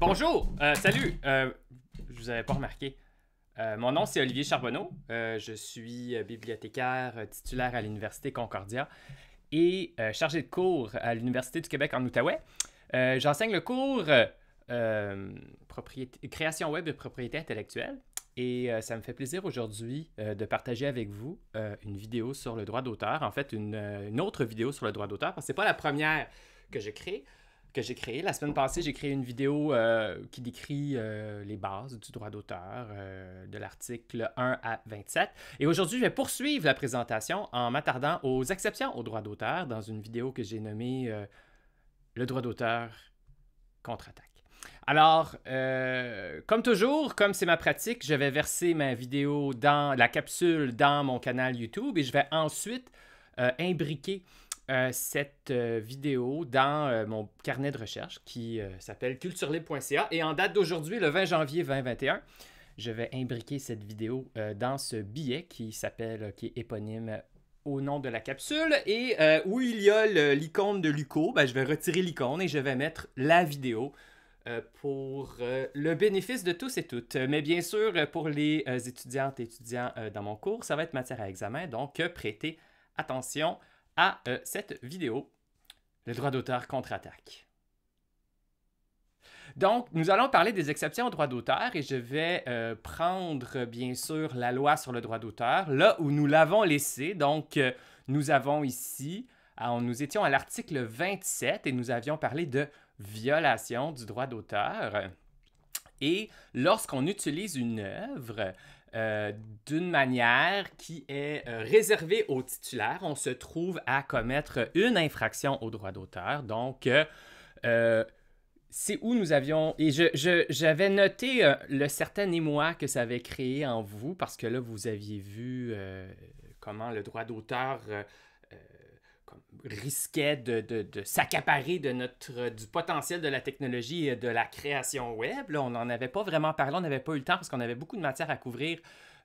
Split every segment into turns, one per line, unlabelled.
bonjour, salut. je vous avais pas remarqué. mon nom c'est Olivier Charbonneau. je suis bibliothécaire titulaire à l'université Concordia et chargé de cours à l'université du Québec en Outaouais. J'enseigne le cours création web de propriété intellectuelle. Et euh, ça me fait plaisir aujourd'hui euh, de partager avec vous euh, une vidéo sur le droit d'auteur. En fait, une, autre vidéo sur le droit d'auteur, parce que ce n'est pas la première que j'ai Que j'ai créée. La semaine passée, j'ai créé une vidéo qui décrit les bases du droit d'auteur de l'article 1 à 27. Et aujourd'hui, je vais poursuivre la présentation en m'attardant aux exceptions au droit d'auteur dans une vidéo que j'ai nommée Le droit d'auteur contre-attaque. Alors, euh, comme toujours, comme c'est ma pratique, je vais verser ma vidéo dans la capsule dans mon canal YouTube et je vais ensuite euh, imbriquer euh, cette vidéo dans mon carnet de recherche qui s'appelle culturelib.ca et en date d'aujourd'hui, le 20 janvier 2021, je vais imbriquer cette vidéo dans ce billet qui s'appelle, qui est éponyme au nom de la capsule et où il y a l'icône de Luco, ben, je vais retirer l'icône et je vais mettre la vidéo euh, pour euh, le bénéfice de tous et toutes. Mais bien sûr, euh, pour les étudiantes et étudiants dans mon cours, ça va être matière à examen, donc prêtez attention à cette vidéo. Le droit d'auteur contre-attaque. Donc, nous allons parler des exceptions au droit d'auteur et je vais prendre, bien sûr, la loi sur le droit d'auteur, là où nous l'avons laissé. Donc, nous avons ici, ah, nous étions à l'article 27 et nous avions parlé de violation du droit d'auteur. Et lorsqu'on utilise une œuvre euh, d'une manière qui est euh, réservée au titulaire, on se trouve à commettre une infraction au droit d'auteur. Donc, euh, c'est où nous avions... Et je, j'avais noté le certain émoi que ça avait créé en vous, parce que là, vous aviez vu comment le droit d'auteur risquait de, s'accaparer de notre, euh, du potentiel de la technologie et de la création web. on n'en avait pas vraiment parlé, on n'avait pas eu le temps parce qu'on avait beaucoup de matière à couvrir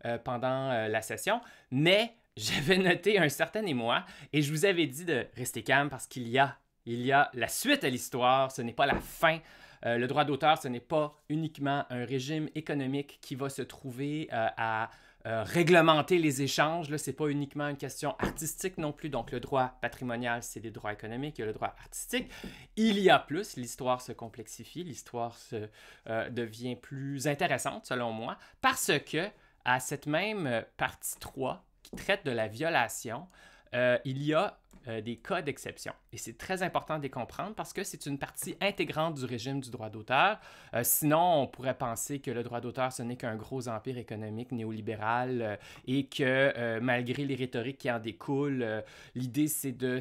euh, pendant euh, la session. Mais j'avais noté un certain émoi et je vous avais dit de rester calme parce qu'il y a, il y a la suite à l'histoire, ce n'est pas la fin. le droit d'auteur, ce n'est pas uniquement un régime économique qui va se trouver à euh, réglementer les échanges. Ce n'est pas uniquement une question artistique non plus. Donc, le droit patrimonial, c'est des droits économiques, et le droit artistique. Il y a plus, l'histoire se complexifie, l'histoire se euh, devient plus intéressante, selon moi, parce que à cette même euh, partie 3, qui traite de la violation, euh, il y a euh, des cas d'exception. Et c'est très important de les comprendre parce que c'est une partie intégrante du régime du droit d'auteur. Euh, sinon, on pourrait penser que le droit d'auteur, ce n'est qu'un gros empire économique néolibéral et que malgré les rhétoriques qui en découlent, l'idée c'est de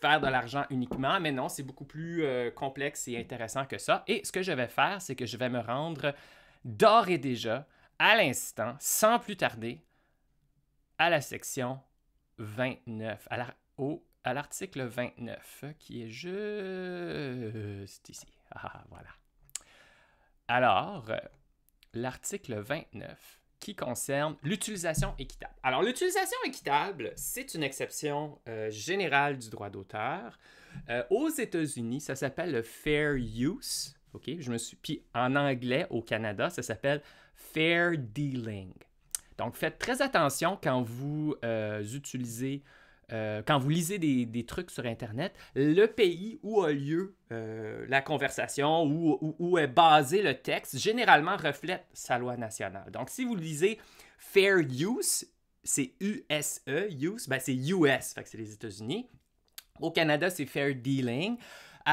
faire de l'argent uniquement, mais non, c'est beaucoup plus complexe et intéressant que ça. Et ce que je vais faire, c'est que je vais me rendre d'ores et déjà, à l'instant, sans plus tarder, à la section 29, à l'article 29, euh, qui est juste ici. Ah, ah, voilà. Alors, euh, l'article 29, qui concerne l'utilisation équitable. Alors, l'utilisation équitable, c'est une exception euh, générale du droit d'auteur. aux États-Unis, ça s'appelle le fair use. OK? Je me suis. Puis en anglais, au Canada, ça s'appelle fair dealing. Donc, faites très attention quand vous euh, utilisez, euh, quand vous lisez des, trucs sur Internet, le pays où a lieu euh, la conversation, où, est basé le texte, généralement reflète sa loi nationale. Donc, si vous lisez Fair Use, c'est e, USE, use, ben, c'est US, fait c'est les États-Unis. Au Canada, c'est Fair Dealing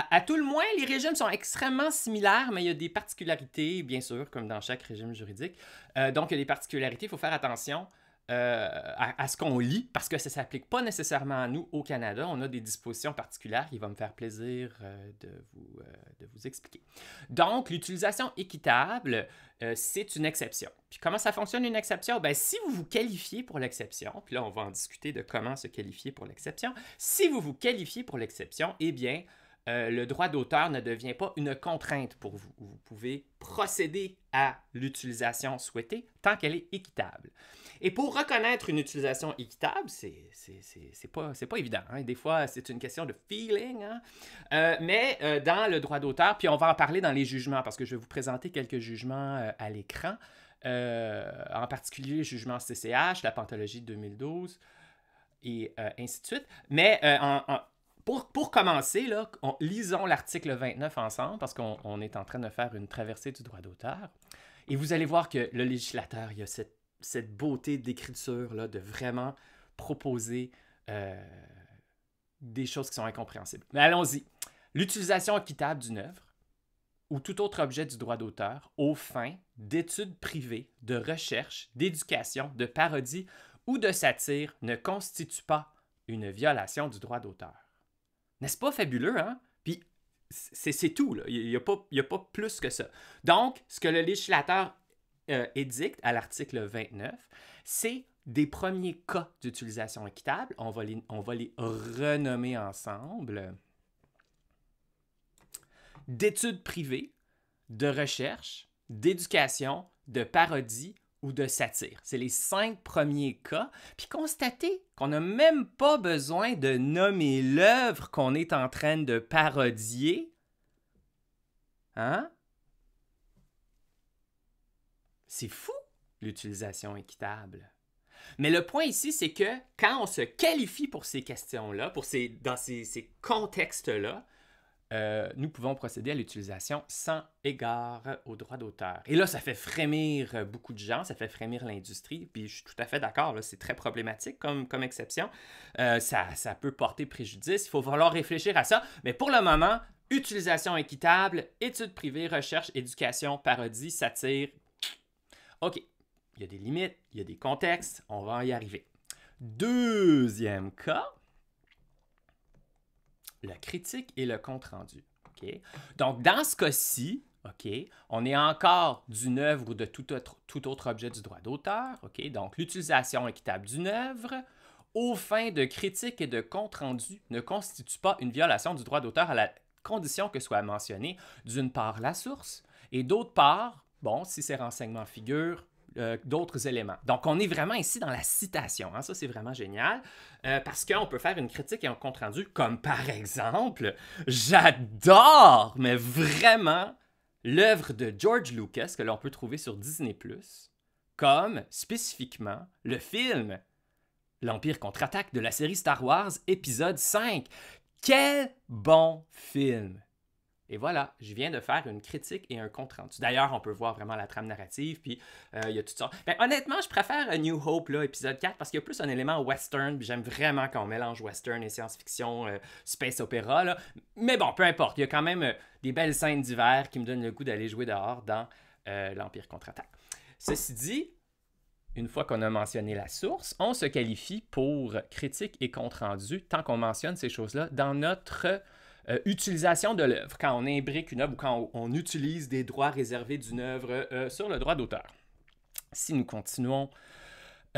à, tout le moins, les régimes sont extrêmement similaires, mais il y a des particularités, bien sûr, comme dans chaque régime juridique. Euh, donc, il y a des particularités, il faut faire attention. Euh, à, ce qu'on lit, parce que ça ne s'applique pas nécessairement à nous au Canada. On a des dispositions particulières Il va me faire plaisir euh, de, vous, de vous expliquer. Donc, l'utilisation équitable, c'est une exception. Puis comment ça fonctionne une exception? Ben, si vous vous qualifiez pour l'exception, puis là, on va en discuter de comment se qualifier pour l'exception. Si vous vous qualifiez pour l'exception, eh bien, euh, le droit d'auteur ne devient pas une contrainte pour vous. Vous pouvez procéder à l'utilisation souhaitée tant qu'elle est équitable. Et pour reconnaître une utilisation équitable, c'est, c'est, pas, pas, évident. Hein. Des fois, c'est une question de feeling. Hein. Euh, mais euh, dans le droit d'auteur, puis on va en parler dans les jugements, parce que je vais vous présenter quelques jugements à l'écran, en particulier le jugement CCH, la pathologie de 2012 et ainsi de suite. Mais en, pour, commencer, lisons l'article 29 ensemble, parce qu'on est en train de faire une traversée du droit d'auteur. Et vous allez voir que le législateur, il y a cette, beauté d'écriture, de vraiment proposer euh, des choses qui sont incompréhensibles. Mais allons-y. L'utilisation équitable d'une œuvre ou tout autre objet du droit d'auteur aux fins d'études privées, de recherche, d'éducation, de parodie ou de satire ne constitue pas une violation du droit d'auteur. N'est-ce pas fabuleux, hein? Puis c'est tout, il n'y a, pas plus que ça. Donc, ce que le législateur euh, édicte à l'article 29, c'est des premiers cas d'utilisation équitable. On va, on va les renommer ensemble. D'études privées, de recherche, d'éducation, de parodie ou de satire. C'est les cinq premiers cas, puis constatez qu'on n'a même pas besoin de nommer l'œuvre qu'on est en train de parodier. Hein? C'est fou, l'utilisation équitable. Mais le point ici, c'est que quand on se qualifie pour ces questions-là, pour ces, dans ces contextes-là, euh, nous pouvons procéder à l'utilisation sans égard aux droits d'auteur. Et là, ça fait frémir euh, beaucoup de gens, ça fait frémir l'industrie, puis je suis tout à fait d'accord, c'est très problématique comme, exception. Euh, ça, ça peut porter préjudice, il faut falloir réfléchir à ça, mais pour le moment, utilisation équitable, études privées, recherche, éducation, parodie, satire. OK, il y a des limites, il y a des contextes, on va y arriver. Deuxième cas, la critique et le compte-rendu. Donc, dans ce cas-ci, On est encore d'une œuvre ou de tout autre, objet du droit d'auteur, Donc, l'utilisation équitable d'une œuvre aux fins de critique et de compte-rendu ne constitue pas une violation du droit d'auteur à la condition que soit mentionnée, d'une part, la source, et d'autre part, bon, si ces renseignements figurent euh, d'autres éléments. Donc, on est vraiment ici dans la citation. Hein. Ça, c'est vraiment génial euh, parce qu'on peut faire une critique et un compte-rendu comme par exemple, j'adore, mais vraiment, l'œuvre de George Lucas que l'on peut trouver sur Disney ⁇ comme spécifiquement le film L'Empire contre-attaque de la série Star Wars épisode 5. Quel bon film! Et voilà, je viens de faire une critique et un compte rendu. D'ailleurs, on peut voir vraiment la trame narrative, puis euh, il y a tout ça. Ben, honnêtement, je préfère euh, New Hope, là, épisode 4, parce qu'il y a plus un élément western, j'aime vraiment quand on mélange western et science-fiction, euh, space opéra, Mais bon, peu importe, il y a quand même des belles scènes d'hiver qui me donnent le goût d'aller jouer dehors dans l'Empire contre-attaque. Ceci dit, une fois qu'on a mentionné la source, on se qualifie pour critique et compte rendu tant qu'on mentionne ces choses-là dans notre euh, utilisation de l'œuvre, quand on imbrique une œuvre ou quand on, utilise des droits réservés d'une œuvre euh, sur le droit d'auteur. Si nous continuons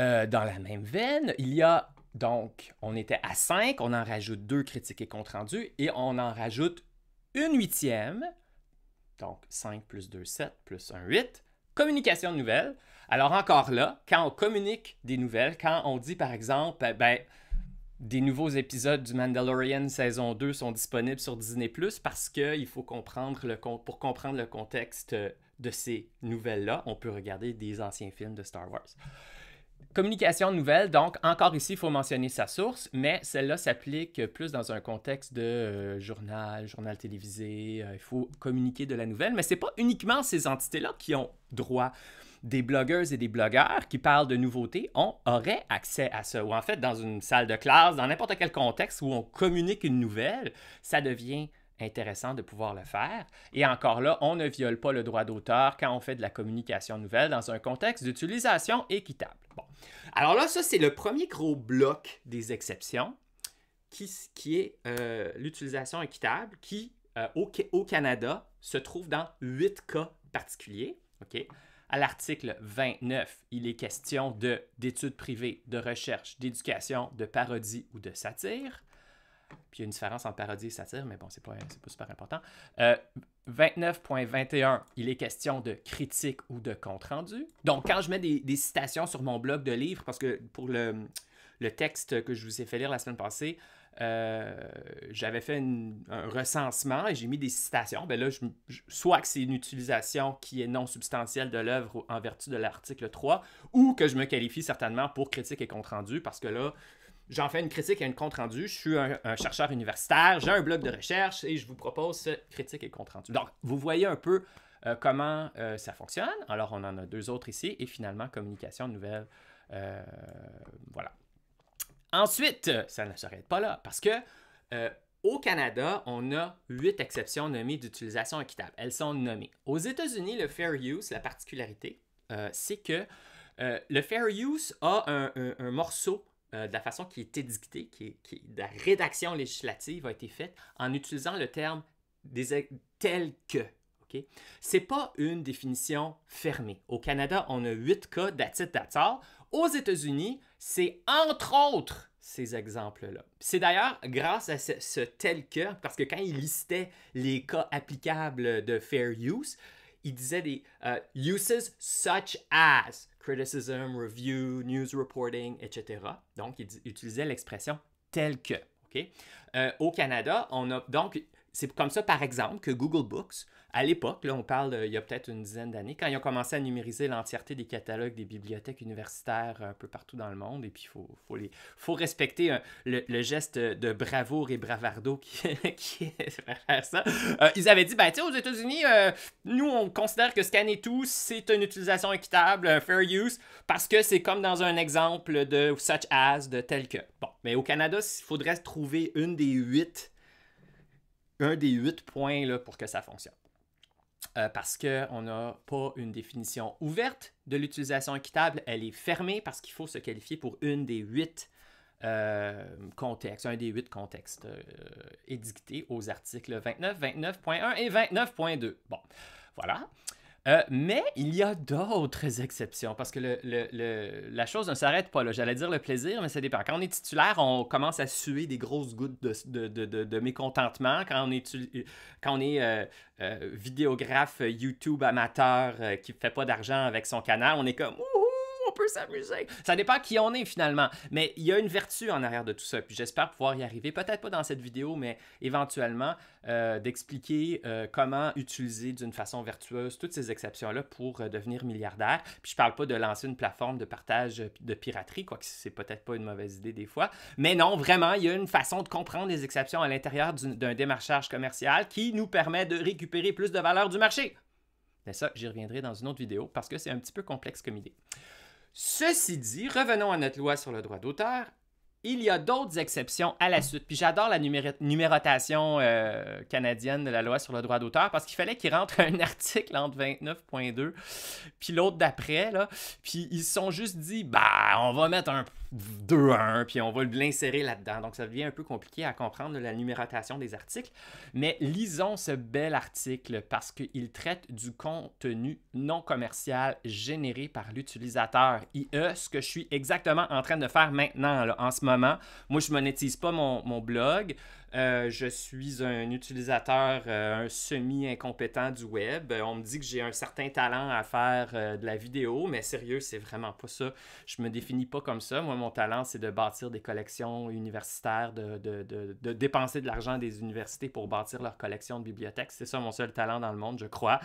euh, dans la même veine, il y a donc, on était à 5, on en rajoute 2 critiques et comptes rendus, et on en rajoute une huitième, donc 5 plus 2, 7 plus 1, 8, communication de nouvelles. Alors encore là, quand on communique des nouvelles, quand on dit par exemple, ben, des nouveaux épisodes du Mandalorian saison 2 sont disponibles sur Disney ⁇ parce qu'il faut comprendre le pour comprendre le contexte euh, de ces nouvelles-là, on peut regarder des anciens films de Star Wars. Communication nouvelle, donc encore ici, il faut mentionner sa source, mais celle-là s'applique plus dans un contexte de euh, journal, journal télévisé, euh, il faut communiquer de la nouvelle, mais ce n'est pas uniquement ces entités-là qui ont droit des blogueuses et des blogueurs qui parlent de nouveautés, on aurait accès à ça. Ou en fait, dans une salle de classe, dans n'importe quel contexte où on communique une nouvelle, ça devient intéressant de pouvoir le faire. Et encore là, on ne viole pas le droit d'auteur quand on fait de la communication nouvelle dans un contexte d'utilisation équitable. Bon. Alors là, ça, c'est le premier gros bloc des exceptions, qui, qui est euh, l'utilisation équitable, qui, euh, au, au, Canada, se trouve dans huit cas particuliers. OK? À l'article 29, il est question de d'études privées, de recherche, d'éducation, de parodie ou de satire. Puis il y a une différence entre parodie et satire, mais bon, c'est pas, pas super important. 29.21, euh, il est question de critique ou de compte-rendu. Donc, quand je mets des, des, citations sur mon blog de livres, parce que pour le, le texte que je vous ai fait lire la semaine passée, euh, j'avais fait un recensement et j'ai mis des citations. Ben là, soit que c'est une utilisation qui est non substantielle de l'œuvre en vertu de l'article 3, ou que je me qualifie certainement pour critique et compte-rendu, parce que là, j'en fais une critique et une compte-rendu. Je suis un, chercheur universitaire, j'ai un blog de recherche et je vous propose ce critique et compte-rendu. Donc, vous voyez un peu euh, comment euh, ça fonctionne. Alors, on en a deux autres ici et finalement, communication nouvelle. voilà. Ensuite, euh, ça ne s'arrête pas là, parce que euh, au Canada, on a huit exceptions nommées d'utilisation équitable. Elles sont nommées. Aux États-Unis, le fair use, la particularité, euh, c'est que le fair use a un, morceau de la façon qui est édictée, qui, qui, la rédaction législative a été faite en utilisant le terme tel que. Ce n'est pas une définition fermée. Au Canada, on a huit cas d'attitude Aux États-Unis, c'est entre autres ces exemples-là. C'est d'ailleurs grâce à ce, tel que, parce que quand il listait les cas applicables de fair use, il disait des euh, uses such as criticism, review, news reporting, etc. Donc, il, utilisait l'expression tel que. Euh, au Canada, on a donc c'est comme ça, par exemple, que Google Books, à l'époque, là, on parle il y a peut-être une dizaine d'années, quand ils ont commencé à numériser l'entièreté des catalogues des bibliothèques universitaires un peu partout dans le monde, et puis il faut, les, faut respecter euh, le, geste de bravoure et bravardo qui, qui faire ça. Euh, ils avaient dit, ben, tu sais, aux États-Unis, euh, nous, on considère que scanner tout, c'est une utilisation équitable, un fair use, parce que c'est comme dans un exemple de such as, de tel que. Bon, mais au Canada, il faudrait trouver une des huit un des huit points pour que ça fonctionne. Euh, parce qu'on n'a pas une définition ouverte de l'utilisation équitable, elle est fermée parce qu'il faut se qualifier pour une des huit euh, contextes, un des huit contextes euh, édictés aux articles 29, 29.1 et 29.2. Bon, voilà. Euh, mais il y a d'autres exceptions parce que la chose ne s'arrête pas. J'allais dire le plaisir, mais ça dépend. Quand on est titulaire, on commence à suer des grosses gouttes de, mécontentement. Quand on est, euh, euh, vidéographe YouTube amateur qui ne fait pas d'argent avec son canal, on est comme ça dépend qui on est finalement. Mais il y a une vertu en arrière de tout ça. Puis j'espère pouvoir y arriver, peut-être pas dans cette vidéo, mais éventuellement, euh, d'expliquer euh, comment utiliser d'une façon vertueuse toutes ces exceptions-là pour euh, devenir milliardaire. Puis je parle pas de lancer une plateforme de partage de piraterie, quoique c'est peut-être pas une mauvaise idée des fois. Mais non, vraiment, il y a une façon de comprendre les exceptions à l'intérieur d'un démarchage commercial qui nous permet de récupérer plus de valeur du marché. Mais ça, j'y reviendrai dans une autre vidéo parce que c'est un petit peu complexe comme idée. Ceci dit, revenons à notre loi sur le droit d'auteur. Il y a d'autres exceptions à la suite. Puis j'adore la numérotation euh, canadienne de la loi sur le droit d'auteur parce qu'il fallait qu'il rentre un article entre 29.2 puis l'autre d'après. Puis ils se sont juste dit, bah, on va mettre un 2-1, puis on va l'insérer là-dedans. Donc ça devient un peu compliqué à comprendre la numérotation des articles. Mais lisons ce bel article parce qu'il traite du contenu non commercial généré par l'utilisateur IE, ce que je suis exactement en train de faire maintenant, en ce moment. Moi, je monétise pas mon, mon blog. Euh, je suis un utilisateur, euh, un semi-incompétent du web. On me dit que j'ai un certain talent à faire euh, de la vidéo, mais sérieux, c'est vraiment pas ça. Je me définis pas comme ça. Moi, mon talent, c'est de bâtir des collections universitaires, de, dépenser de l'argent des universités pour bâtir leurs collections de bibliothèques. C'est ça mon seul talent dans le monde, je crois.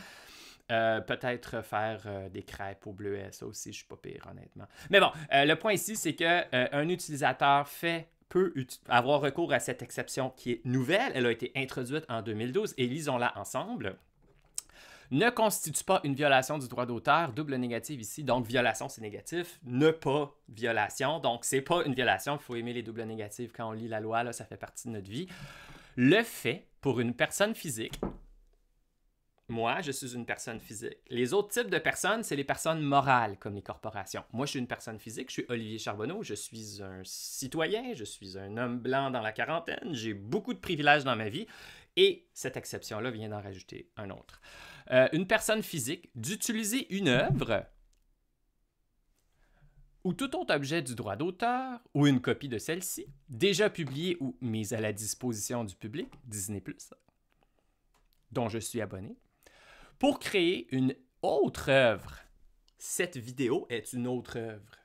peut-être faire des crêpes au bleuet, ça aussi, je suis pas pire, honnêtement. Mais bon, le point ici, c'est qu'un un utilisateur fait avoir recours à cette exception qui est nouvelle, elle a été introduite en 2012 et lisons-la ensemble, ne constitue pas une violation du droit d'auteur, double négative ici, donc violation c'est négatif, ne pas violation, donc c'est pas une violation, il faut aimer les doubles négatives quand on lit la loi, là, ça fait partie de notre vie. Le fait pour une personne physique moi, je suis une personne physique. Les autres types de personnes, c'est les personnes morales, comme les corporations. Moi, je suis une personne physique, je suis Olivier Charbonneau, je suis un citoyen, je suis un homme blanc dans la quarantaine, j'ai beaucoup de privilèges dans ma vie, et cette exception-là vient d'en rajouter un autre. Euh, une personne physique, d'utiliser une œuvre ou tout autre objet du droit d'auteur ou une copie de celle-ci, déjà publiée ou mise à la disposition du public, Disney ⁇ dont je suis abonné, pour créer une autre œuvre. Cette vidéo est une autre œuvre.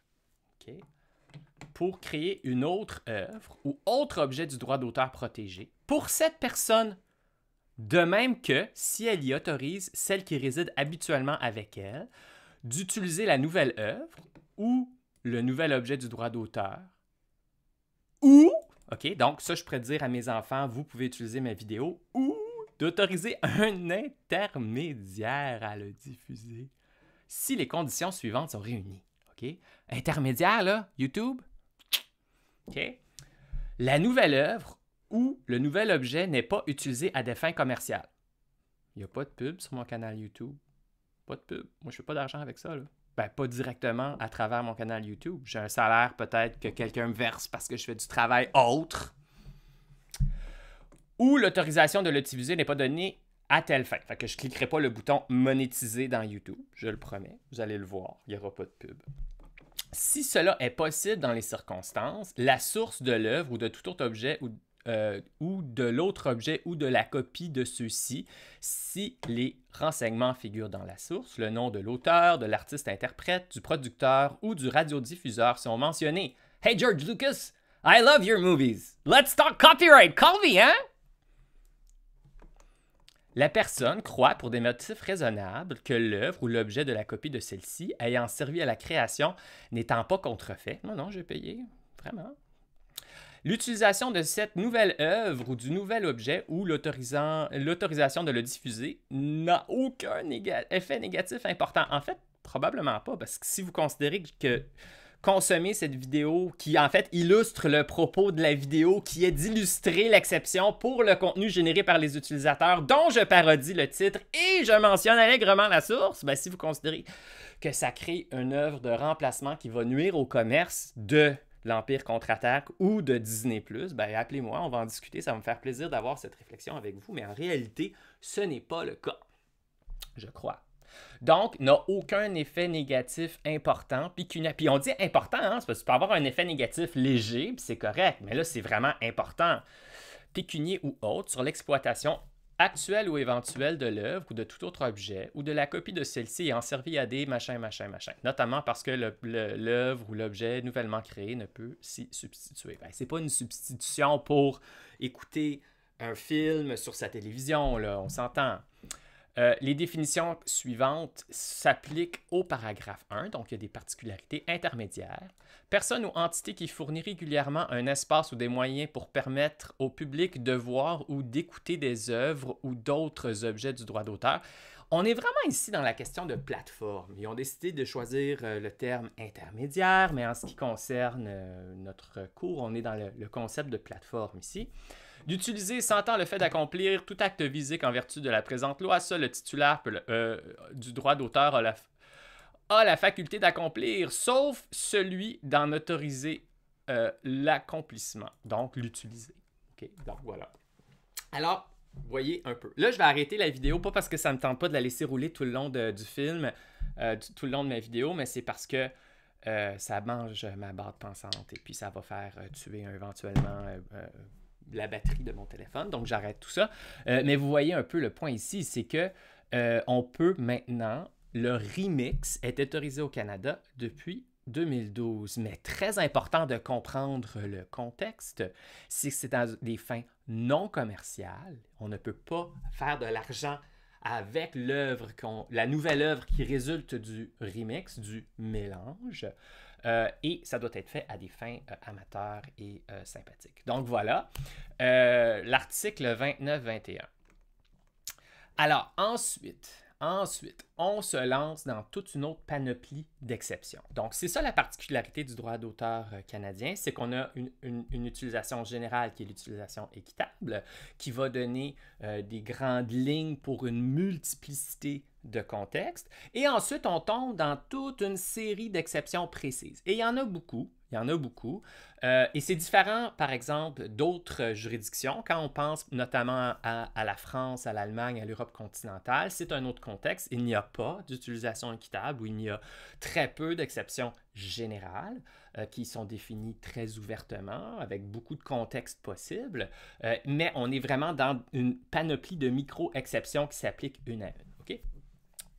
Pour créer une autre œuvre ou autre objet du droit d'auteur protégé pour cette personne. De même que si elle y autorise celle qui réside habituellement avec elle d'utiliser la nouvelle œuvre ou le nouvel objet du droit d'auteur. Ou, OK, donc ça je pourrais dire à mes enfants, vous pouvez utiliser ma vidéo, ou d'autoriser un intermédiaire à le diffuser si les conditions suivantes sont réunies. OK? Intermédiaire, là, YouTube. La nouvelle œuvre ou le nouvel objet n'est pas utilisé à des fins commerciales. Il n'y a pas de pub sur mon canal YouTube. Pas de pub. Moi, je ne fais pas d'argent avec ça. Là. Ben, pas directement à travers mon canal YouTube. J'ai un salaire peut-être que quelqu'un me verse parce que je fais du travail autre ou l'autorisation de l'utiliser n'est pas donnée à tel fin. Fait que je ne cliquerai pas le bouton monétiser dans YouTube, je le promets. Vous allez le voir, il n'y aura pas de pub. Si cela est possible dans les circonstances, la source de l'œuvre ou de tout autre objet ou, euh, ou de l'autre objet ou de la copie de ceux-ci, si les renseignements figurent dans la source, le nom de l'auteur, de l'artiste-interprète, du producteur ou du radiodiffuseur sont mentionnés. Hey George Lucas, I love your movies. Let's talk copyright. Call me, hein? La personne croit, pour des motifs raisonnables, que l'œuvre ou l'objet de la copie de celle-ci, ayant servi à la création, n'étant pas contrefait. Non, non, j'ai payé, vraiment. L'utilisation de cette nouvelle œuvre ou du nouvel objet ou l'autorisation de le diffuser n'a aucun effet négatif important. En fait, probablement pas, parce que si vous considérez que consommer cette vidéo qui en fait illustre le propos de la vidéo qui est d'illustrer l'exception pour le contenu généré par les utilisateurs dont je parodie le titre et je mentionne allègrement la source, ben, si vous considérez que ça crée une œuvre de remplacement qui va nuire au commerce de l'Empire contre-attaque ou de Disney ⁇ Plus, ben, appelez-moi, on va en discuter, ça va me faire plaisir d'avoir cette réflexion avec vous, mais en réalité, ce n'est pas le cas, je crois donc n'a aucun effet négatif important. Puis, puis on dit important, hein, c'est parce que tu peux avoir un effet négatif léger, c'est correct, mais là, c'est vraiment important. Pécunier ou autre, sur l'exploitation actuelle ou éventuelle de l'œuvre ou de tout autre objet, ou de la copie de celle-ci en servi à des machins, machins, machins. notamment parce que l'œuvre ou l'objet nouvellement créé ne peut s'y substituer. Ben, ce n'est pas une substitution pour écouter un film sur sa télévision, là, on s'entend. Euh, les définitions suivantes s'appliquent au paragraphe 1, donc il y a des particularités intermédiaires. Personne ou entité qui fournit régulièrement un espace ou des moyens pour permettre au public de voir ou d'écouter des œuvres ou d'autres objets du droit d'auteur. On est vraiment ici dans la question de plateforme. Ils ont décidé de choisir euh, le terme intermédiaire, mais en ce qui concerne euh, notre cours, on est dans le concept de plateforme ici. D'utiliser s'entend le fait d'accomplir tout acte physique en vertu de la présente loi, seul le titulaire euh, du droit d'auteur a la, faculté d'accomplir, sauf celui d'en autoriser euh, l'accomplissement, donc l'utiliser. OK, donc voilà. Alors, voyez un peu. Là, je vais arrêter la vidéo, pas parce que ça ne me tente pas de la laisser rouler tout le long du film, euh, tout le long de ma vidéo, mais c'est parce que ça mange ma barre pensante et puis ça va faire tuer éventuellement la batterie de mon téléphone, donc j'arrête tout ça. Euh, mais vous voyez un peu le point ici, c'est que euh, on peut maintenant, le remix est autorisé au Canada depuis 2012. Mais très important de comprendre le contexte, c'est que c'est à des fins non commerciales. On ne peut pas faire de l'argent avec l'œuvre, la nouvelle œuvre qui résulte du remix, du mélange. Euh, et ça doit être fait à des fins euh, amateurs et euh, sympathiques. Donc voilà, l'article 29-21. Alors ensuite, ensuite, on se lance dans toute une autre panoplie d'exceptions. Donc c'est ça la particularité du droit d'auteur canadien, c'est qu'on a une, utilisation générale qui est l'utilisation équitable, qui va donner des grandes lignes pour une multiplicité de contexte. Et ensuite, on tombe dans toute une série d'exceptions précises. Et il y en a beaucoup. Il y en a beaucoup. Euh, et c'est différent, par exemple, d'autres juridictions. Quand on pense notamment à, la France, à l'Allemagne, à l'Europe continentale, c'est un autre contexte. Il n'y a pas d'utilisation équitable ou il n'y a très peu d'exceptions générales euh, qui sont définies très ouvertement, avec beaucoup de contextes possibles. Euh, mais on est vraiment dans une panoplie de micro-exceptions qui s'appliquent une à une.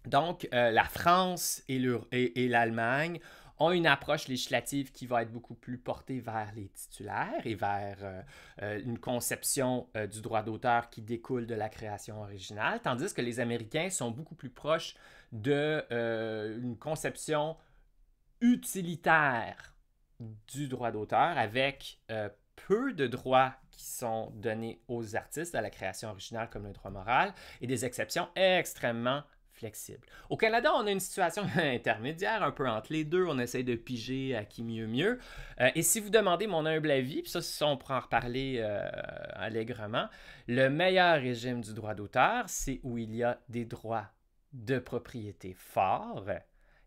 Donc, euh, la France et l'Allemagne ont une approche législative qui va être beaucoup plus portée vers les titulaires et vers euh, euh, une conception du droit d'auteur qui découle de la création originale, tandis que les Américains sont beaucoup plus proches d'une conception utilitaire du droit d'auteur avec peu de droits qui sont donnés aux artistes à la création originale comme le droit moral et des exceptions extrêmement flexible. Au Canada, on a une situation intermédiaire, un peu entre les deux. On essaie de piger à qui mieux mieux. Euh, et si vous demandez mon humble avis, puis ça, on pourra en reparler euh, allègrement, le meilleur régime du droit d'auteur, c'est où il y a des droits de propriété forts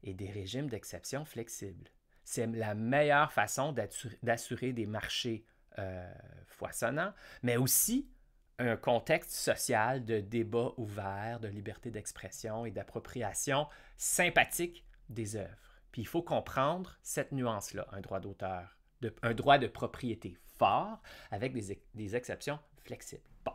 et des régimes d'exception flexibles. C'est la meilleure façon d'assurer des marchés euh, foisonnants, mais aussi un contexte social de débat ouvert, de liberté d'expression et d'appropriation sympathique des œuvres. Puis il faut comprendre cette nuance-là, un droit d'auteur, un droit de propriété fort avec des, exceptions flexibles. Bon,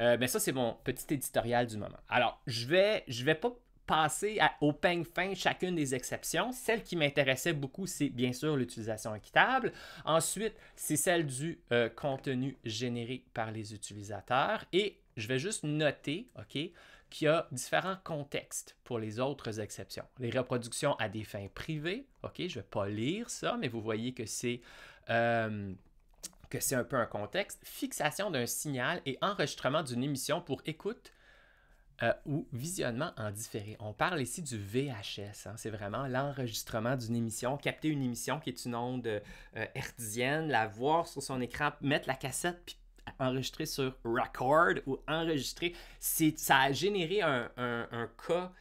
euh, ça c'est mon petit éditorial du moment. Alors, je vais, je vais pas passer à, au peigne fin chacune des exceptions. Celle qui m'intéressait beaucoup, c'est bien sûr l'utilisation équitable. Ensuite, c'est celle du euh, contenu généré par les utilisateurs. Et je vais juste noter, OK, qu'il y a différents contextes pour les autres exceptions. Les reproductions à des fins privées, OK, je ne vais pas lire ça, mais vous voyez que euh, que c'est un peu un contexte, fixation d'un signal et enregistrement d'une émission pour écoute, euh, ou visionnement en différé. On parle ici du VHS, hein. c'est vraiment l'enregistrement d'une émission, capter une émission qui est une onde euh, hertzienne, la voir sur son écran, mettre la cassette, puis enregistrer sur record ou enregistrer. Ça a généré un cas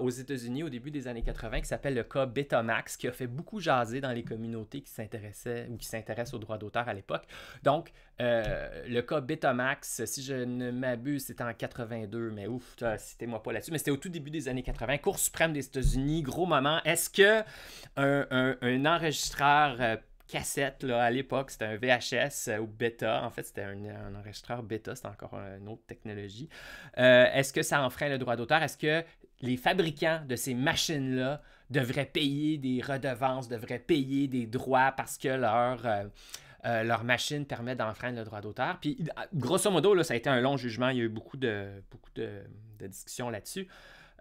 aux États-Unis au début des années 80 qui s'appelle le cas Betamax, qui a fait beaucoup jaser dans les communautés qui s'intéressaient ou qui s'intéressent aux droits d'auteur à l'époque. Donc, euh, le cas Betamax, si je ne m'abuse, c'était en 82, mais ouf, citez-moi pas là-dessus, mais c'était au tout début des années 80, Cour suprême des États-Unis, gros moment. Est-ce que un, enregistreur euh, cassette là, à l'époque, c'était un VHS euh, ou bêta. En fait, c'était un, enregistreur bêta, c'est encore une autre technologie. Est-ce que ça enfreint le droit d'auteur? Est-ce que les fabricants de ces machines-là devraient payer des redevances, devraient payer des droits parce que euh, euh, leur, machine permet d'enfreindre le droit d'auteur. Puis, grosso modo, là, ça a été un long jugement. Il y a eu beaucoup beaucoup de discussions là-dessus.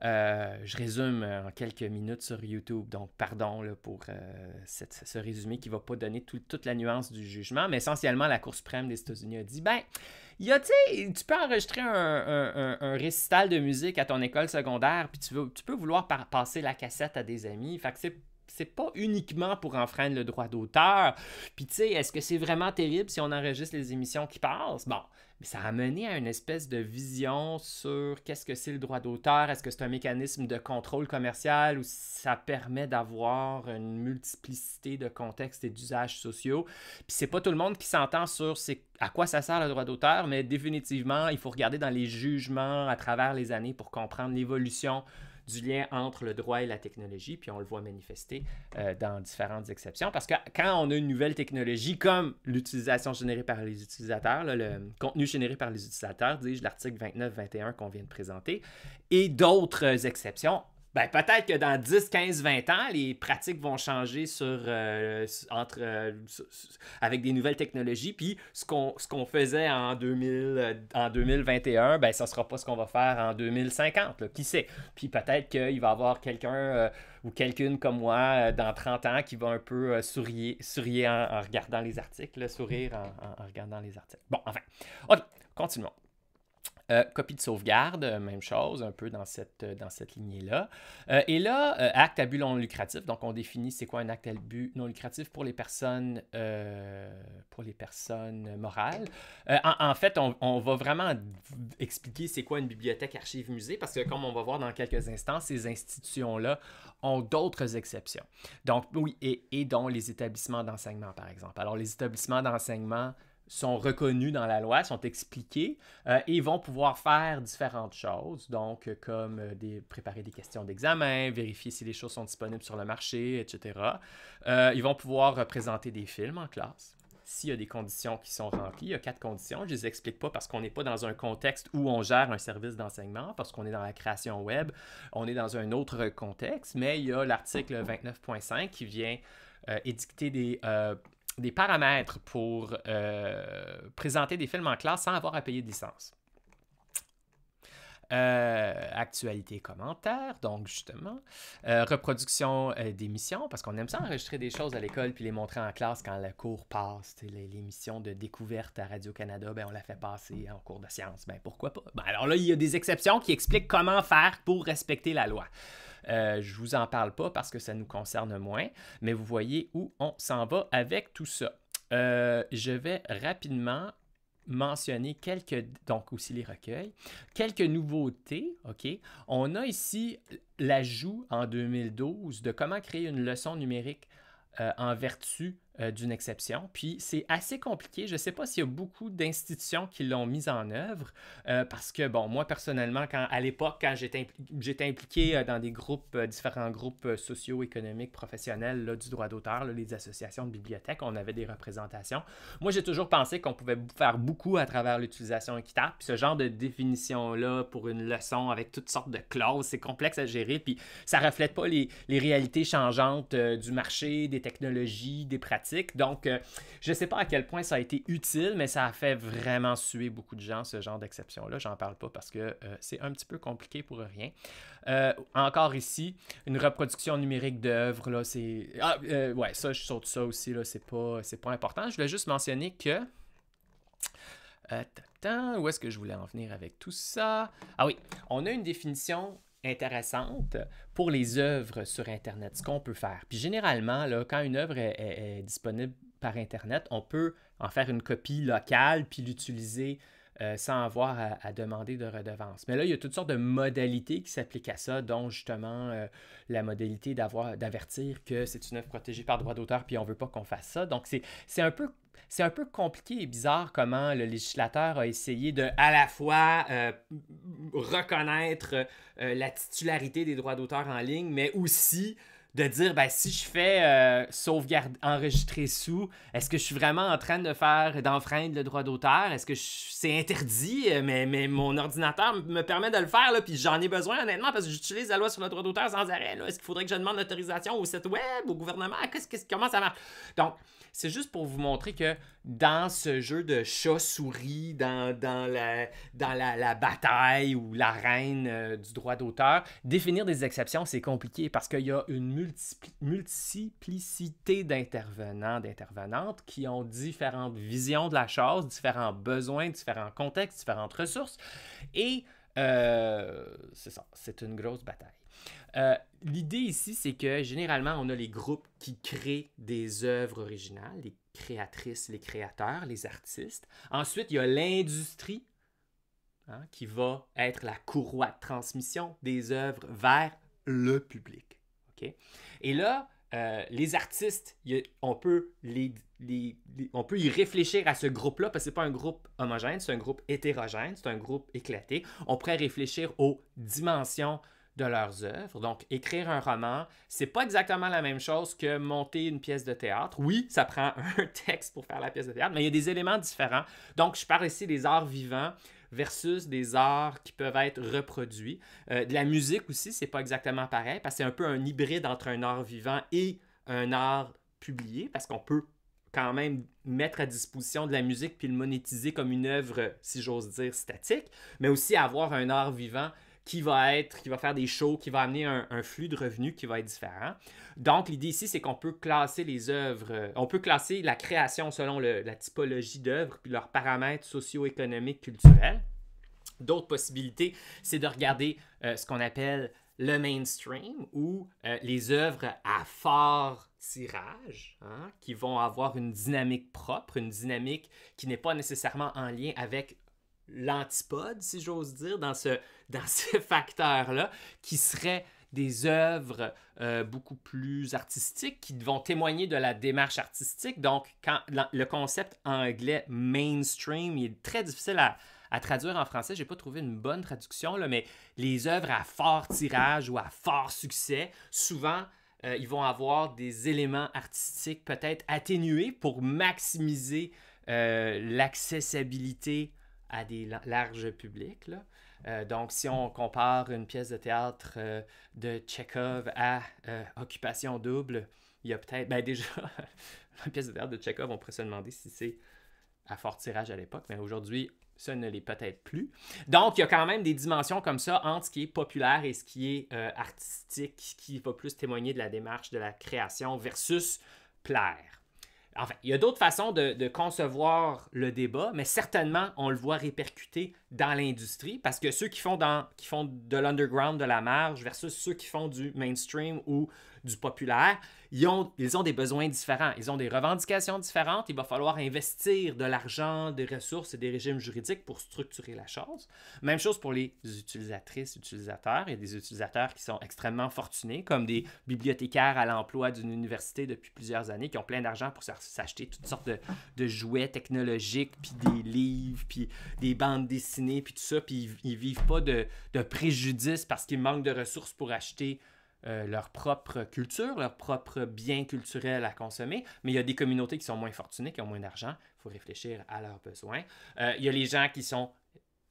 Euh, je résume en quelques minutes sur YouTube, donc pardon pour euh, ce résumé qui ne va pas donner toute la nuance du jugement, mais essentiellement, la Cour suprême des États-Unis a dit ben, y tu peux enregistrer un, récital de musique à ton école secondaire, puis tu, peux vouloir passer la cassette à des amis. Fait que c'est pas uniquement pour enfreindre le droit d'auteur. Puis tu sais, est-ce que c'est vraiment terrible si on enregistre les émissions qui passent? Bon, mais ça a mené à une espèce de vision sur qu'est-ce que c'est le droit d'auteur, est-ce que c'est un mécanisme de contrôle commercial ou ça permet d'avoir une multiplicité de contextes et d'usages sociaux. Puis c'est pas tout le monde qui s'entend sur c'est à quoi ça sert le droit d'auteur, mais définitivement, il faut regarder dans les jugements à travers les années pour comprendre l'évolution du lien entre le droit et la technologie, puis on le voit manifester euh, dans différentes exceptions. Parce que quand on a une nouvelle technologie comme l'utilisation générée par les utilisateurs, le contenu généré par les utilisateurs, dis-je, l'article 29-21 qu'on vient de présenter, et d'autres exceptions, ben, peut-être que dans 10, 15, 20 ans, les pratiques vont changer sur, euh, entre, euh, avec des nouvelles technologies. Puis ce qu'on, ce faisait en, 2000, euh, en 2021, ben, ça ne sera pas ce qu'on va faire en 2050. Qui sait? Puis peut-être qu'il va y avoir quelqu'un ou quelqu'une comme moi dans 30 ans qui va un peu sourire, sourire en, regardant les articles, sourire en regardant les articles. Bon, enfin. OK, continuons. Euh, copie de sauvegarde, euh, même chose, un peu dans cette, euh, dans cette lignée-là. et là, acte à but non lucratif. Donc, on définit c'est quoi un acte à but non lucratif pour les personnes, pour les personnes morales. En, fait, on, va vraiment expliquer c'est quoi une bibliothèque archive-musée parce que, comme on va voir dans quelques instants, ces institutions-là ont d'autres exceptions. Donc, oui, et, et dont les établissements d'enseignement, par exemple. Alors, les établissements d'enseignement, sont reconnus dans la loi, sont expliqués et euh, et vont pouvoir faire différentes choses, donc euh, comme euh, préparer des questions d'examen, vérifier si les choses sont disponibles sur le marché, etc. ils vont pouvoir présenter des films en classe. S'il y a des conditions qui sont remplies, il y a quatre conditions. Je ne les explique pas parce qu'on n'est pas dans un contexte où on gère un service d'enseignement, parce qu'on est dans la création web, on est dans un autre contexte, mais il y a l'article 29.5 qui vient édicter des des paramètres pour euh, présenter des films en classe sans avoir à payer de licence. Euh, « Actualité actualité commentaires, donc justement. Euh, reproduction euh, d'émissions, parce qu'on aime ça enregistrer des choses à l'école puis les montrer en classe quand le cours passe. L'émission de découverte à Radio-Canada, ben, on la fait passer en cours de sciences. Ben, pourquoi pas? Ben, alors là, il y a des exceptions qui expliquent comment faire pour respecter la loi. je vous en parle pas parce que ça nous concerne moins, mais vous voyez où on s'en va avec tout ça. je vais rapidement mentionner quelques, donc aussi les recueils, quelques nouveautés. OK? On a ici l'ajout en 2012 de comment créer une leçon numérique euh, en vertu euh, d'une exception. Puis c'est assez compliqué. Je ne sais pas s'il y a beaucoup d'institutions qui l'ont mise en œuvre euh, parce que, bon, moi personnellement, quand, à l'époque, quand j'étais impliqué euh, dans des groupes, différents groupes sociaux, économiques, professionnels là, du droit d'auteur, les associations de bibliothèques, on avait des représentations. Moi, j'ai toujours pensé qu'on pouvait faire beaucoup à travers l'utilisation équitable. Puis ce genre de définition-là pour une leçon avec toutes sortes de clauses, c'est complexe à gérer. Puis ça reflète pas les, réalités changeantes du marché, des technologies, des pratiques donc, euh, je ne sais pas à quel point ça a été utile, mais ça a fait vraiment suer beaucoup de gens, ce genre d'exception-là. J'en parle pas parce que euh, c'est un petit peu compliqué pour rien. Euh, encore ici, une reproduction numérique d'œuvres, là, c'est... Ah, ouais, ça, je saute ça aussi, là, c'est pas, c'est pas important. Je voulais juste mentionner que... Attends, où est-ce que je voulais en venir avec tout ça? Ah oui, on a une définition intéressante pour les œuvres sur Internet, ce qu'on peut faire. Puis généralement, là, quand une œuvre est, disponible par Internet, on peut en faire une copie locale puis l'utiliser euh, sans avoir à, demander de redevance. Mais là, il y a toutes sortes de modalités qui s'appliquent à ça, dont justement euh, la modalité d'avoir, d'avertir que c'est une œuvre protégée par droit d'auteur, puis on ne veut pas qu'on fasse ça. Donc, c'est, un peu c'est un peu compliqué et bizarre comment le législateur a essayé de à la fois euh, reconnaître la titularité des droits d'auteur en ligne, mais aussi de dire ben, si je fais euh, sauvegarde enregistrer sous, est-ce que je suis vraiment en train de faire d'enfreindre le droit d'auteur Est-ce que c'est interdit euh, mais, mais mon ordinateur me permet de le faire là puis j'en ai besoin honnêtement parce que j'utilise la loi sur le droit d'auteur sans arrêt Est-ce qu'il faudrait que je demande l'autorisation au site web, au gouvernement Qu'est-ce comment ça marche Donc c'est juste pour vous montrer que dans ce jeu de chat-souris, dans, dans, la, la bataille ou la reine euh, du droit d'auteur, définir des exceptions, c'est compliqué parce qu'il y a une multiplicité d'intervenants, d'intervenantes qui ont différentes visions de la chose, différents besoins, différents contextes, différentes ressources. Et euh, c'est ça, c'est une grosse bataille. Euh, l'idée ici, c'est que généralement, on a les groupes qui créent des œuvres originales, les créatrices, les créateurs, les artistes. Ensuite, il y a l'industrie hein, qui va être la courroie de transmission des œuvres vers le public. Et là, euh, les artistes, on, peut les, on peut y réfléchir à ce groupe-là parce que ce n'est pas un groupe homogène, c'est un groupe hétérogène, c'est un groupe éclaté. On pourrait réfléchir aux dimensions de leurs œuvres. Donc, écrire un roman, c'est pas exactement la même chose que monter une pièce de théâtre. Oui, ça prend un texte pour faire la pièce de théâtre, mais il y a des éléments différents. Donc, je parle ici des arts vivants versus des arts qui peuvent être reproduits. Euh, de la musique aussi, c'est pas exactement pareil parce que c'est un peu un hybride entre un art vivant et un art publié parce qu'on peut quand même mettre à disposition de la musique puis le monétiser comme une œuvre, si j'ose dire, statique, mais aussi avoir un art vivant qui va être, qui va faire des shows, qui va amener un, flux de revenus qui va être différent. Donc, l'idée ici, c'est qu'on peut classer les œuvres, euh, on peut classer la création selon la typologie d'œuvres puis leurs paramètres socio-économiques, culturels. D'autres possibilités, c'est de regarder euh, ce qu'on appelle le mainstream ou euh, les œuvres à fort tirage hein, qui vont avoir une dynamique propre, une dynamique qui n'est pas nécessairement en lien avec l'antipode, si j'ose dire, dans ce, dans facteur-là, qui serait des œuvres euh, beaucoup plus artistiques qui vont témoigner de la démarche artistique. Donc, quand le concept anglais mainstream, il est très difficile à, traduire en français. J'ai pas trouvé une bonne traduction, là, mais les œuvres à fort tirage ou à fort succès, souvent, euh, ils vont avoir des éléments artistiques peut-être atténués pour maximiser euh, l'accessibilité à des larges publics. Là. Euh, donc, si on compare une pièce de théâtre euh, de Tchekhov à euh, Occupation double, il y a peut-être, ben déjà, une pièce de théâtre de Tchekhov, on pourrait se demander si c'est à fort tirage à l'époque, mais aujourd'hui, ça ne l'est peut-être plus. Donc, il y a quand même des dimensions comme ça entre ce qui est populaire et ce qui est artistique, qui va plus témoigner de la démarche de la création versus plaire. Enfin, il y a d'autres façons de, concevoir le débat, mais certainement, on le voit répercuter dans l'industrie parce que ceux qui font, dans, qui font de l'underground, de la marge, versus ceux qui font du mainstream ou du populaire, ils ont, des besoins différents, ils ont des revendications différentes, il va falloir investir de l'argent, des ressources et des régimes juridiques pour structurer la chose. Même chose pour les utilisatrices, utilisateurs. Il y a des utilisateurs qui sont extrêmement fortunés, comme des bibliothécaires à l'emploi d'une université depuis plusieurs années, qui ont plein d'argent pour s'acheter toutes sortes de, jouets technologiques, puis des livres, puis des bandes dessinées, puis tout ça, puis ils, ne vivent pas de, préjudice parce qu'ils manquent de ressources pour acheter euh, leur propre culture, leur propre bien culturel à consommer, mais il y a des communautés qui sont moins fortunées, qui ont moins d'argent. Il faut réfléchir à leurs besoins. Euh, il y a les gens qui sont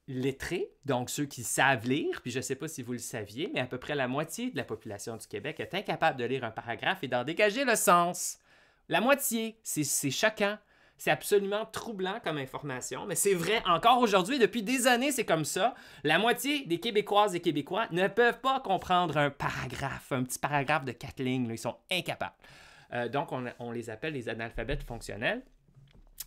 lettrés, donc ceux qui savent lire, puis je ne sais pas si vous le saviez, mais à peu près la moitié de la population du Québec est incapable de lire un paragraphe et d'en dégager le sens. La moitié, c'est chacun. C'est absolument troublant comme information, mais c'est vrai encore aujourd'hui. Depuis des années, c'est comme ça. La moitié des Québécoises et Québécois ne peuvent pas comprendre un paragraphe, un petit paragraphe de quatre lignes. ils sont incapables. Euh, donc, on, les appelle les analphabètes fonctionnels.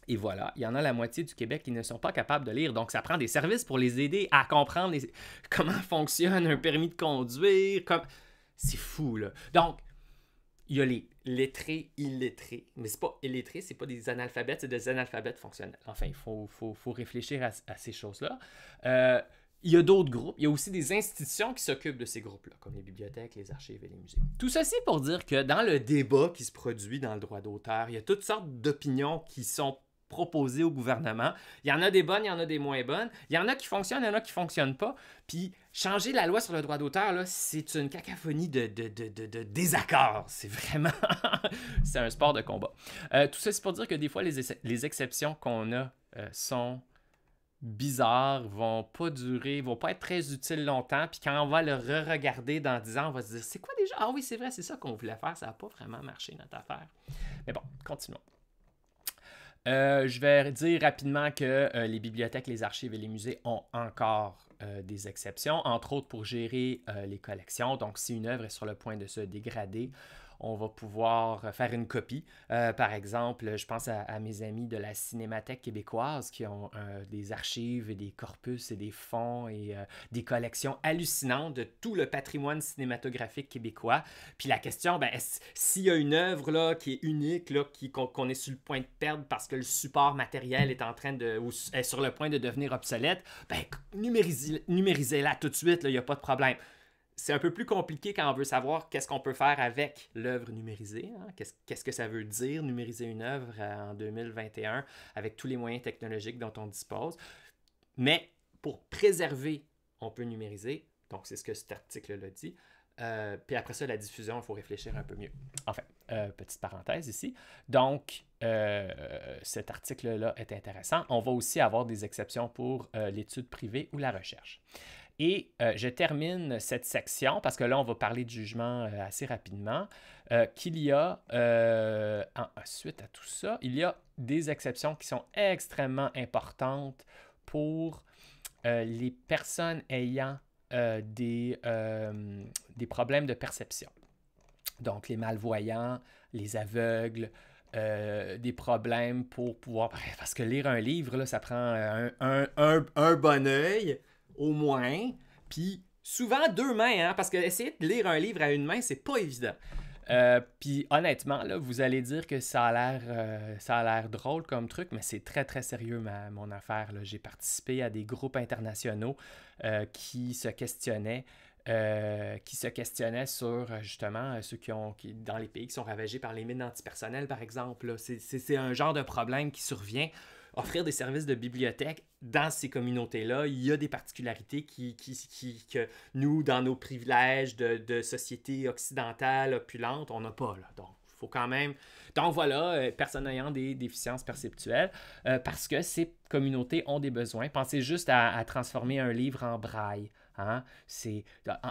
Et voilà, il y en a la moitié du Québec qui ne sont pas capables de lire. Donc, ça prend des services pour les aider à comprendre comment fonctionne un permis de conduire. Comme... C'est fou, là. Donc, il y a les lettrés, illettrés, mais c'est pas illettrés, c'est pas des analphabètes, c'est des analphabètes fonctionnels. Enfin, il faut, faut, faut, réfléchir à, ces choses-là. Euh, il y a d'autres groupes, il y a aussi des institutions qui s'occupent de ces groupes-là, comme les bibliothèques, les archives et les musées. Tout ceci pour dire que dans le débat qui se produit dans le droit d'auteur, il y a toutes sortes d'opinions qui sont proposé au gouvernement. Il y en a des bonnes, il y en a des moins bonnes. Il y en a qui fonctionnent, il y en a qui ne fonctionnent pas. Puis changer la loi sur le droit d'auteur, c'est une cacophonie de, de, désaccords. C'est vraiment... c'est un sport de combat. Euh, tout ça, c'est pour dire que des fois, les, exceptions qu'on a euh, sont bizarres, vont pas durer, vont pas être très utiles longtemps. Puis quand on va le re-regarder dans 10 ans, on va se dire c'est quoi déjà Ah oui, c'est vrai, c'est ça qu'on voulait faire, ça n'a pas vraiment marché notre affaire. Mais bon, continuons. Euh, je vais dire rapidement que euh, les bibliothèques, les archives et les musées ont encore euh, des exceptions, entre autres pour gérer les collections. Donc, si une œuvre est sur le point de se dégrader, on va pouvoir faire une copie. Euh, par exemple, je pense à, mes amis de la Cinémathèque québécoise qui ont euh, des archives et des corpus et des fonds et euh, des collections hallucinantes de tout le patrimoine cinématographique québécois. Puis la question, ben, s'il y a une œuvre là, qui est unique, qu'on, est sur le point de perdre parce que le support matériel est en train de, est sur le point de devenir obsolète, ben, numérisez-la tout de suite, il n'y a pas de problème c'est un peu plus compliqué quand on veut savoir qu'est-ce qu'on peut faire avec l'œuvre numérisée. Hein. Qu'est-ce que ça veut dire numériser une œuvre euh, en 2021 avec tous les moyens technologiques dont on dispose. Mais pour préserver, on peut numériser. Donc, c'est ce que cet article-là dit. Euh, puis après ça, la diffusion, il faut réfléchir un peu mieux. Enfin, euh, petite parenthèse ici. Donc, cet article-là est intéressant. On va aussi avoir des exceptions pour l'étude privée ou la recherche. Et euh, je termine cette section, parce que là, on va parler de jugement euh, assez rapidement, euh, qu'il y a, en, suite à tout ça, il y a des exceptions qui sont extrêmement importantes pour les personnes ayant des, des problèmes de perception. Donc, les malvoyants, les aveugles, des problèmes pour pouvoir. Parce que lire un livre, là, ça prend un, un, un bon œil au moins, puis souvent deux mains, hein, parce que essayer de lire un livre à une main, c'est pas évident. Euh, puis honnêtement, là, vous allez dire que ça a l'air, euh, ça a l'air drôle comme truc, mais c'est très très sérieux ma, mon affaire. J'ai participé à des groupes internationaux euh, qui se questionnaient. qui se questionnaient sur justement ceux qui ont qui, dans les pays qui sont ravagés par les mines antipersonnelles par exemple c'est, un genre de problème qui survient offrir des services de bibliothèque dans ces communautés-là, il y a des particularités qui, que nous, dans nos privilèges de, société occidentale opulente, on n'a pas. Là. Donc, il faut quand même... Donc voilà, euh, personnes ayant des déficiences perceptuelles, euh, parce que ces communautés ont des besoins. Pensez juste à transformer un livre en braille. Hein, c'est,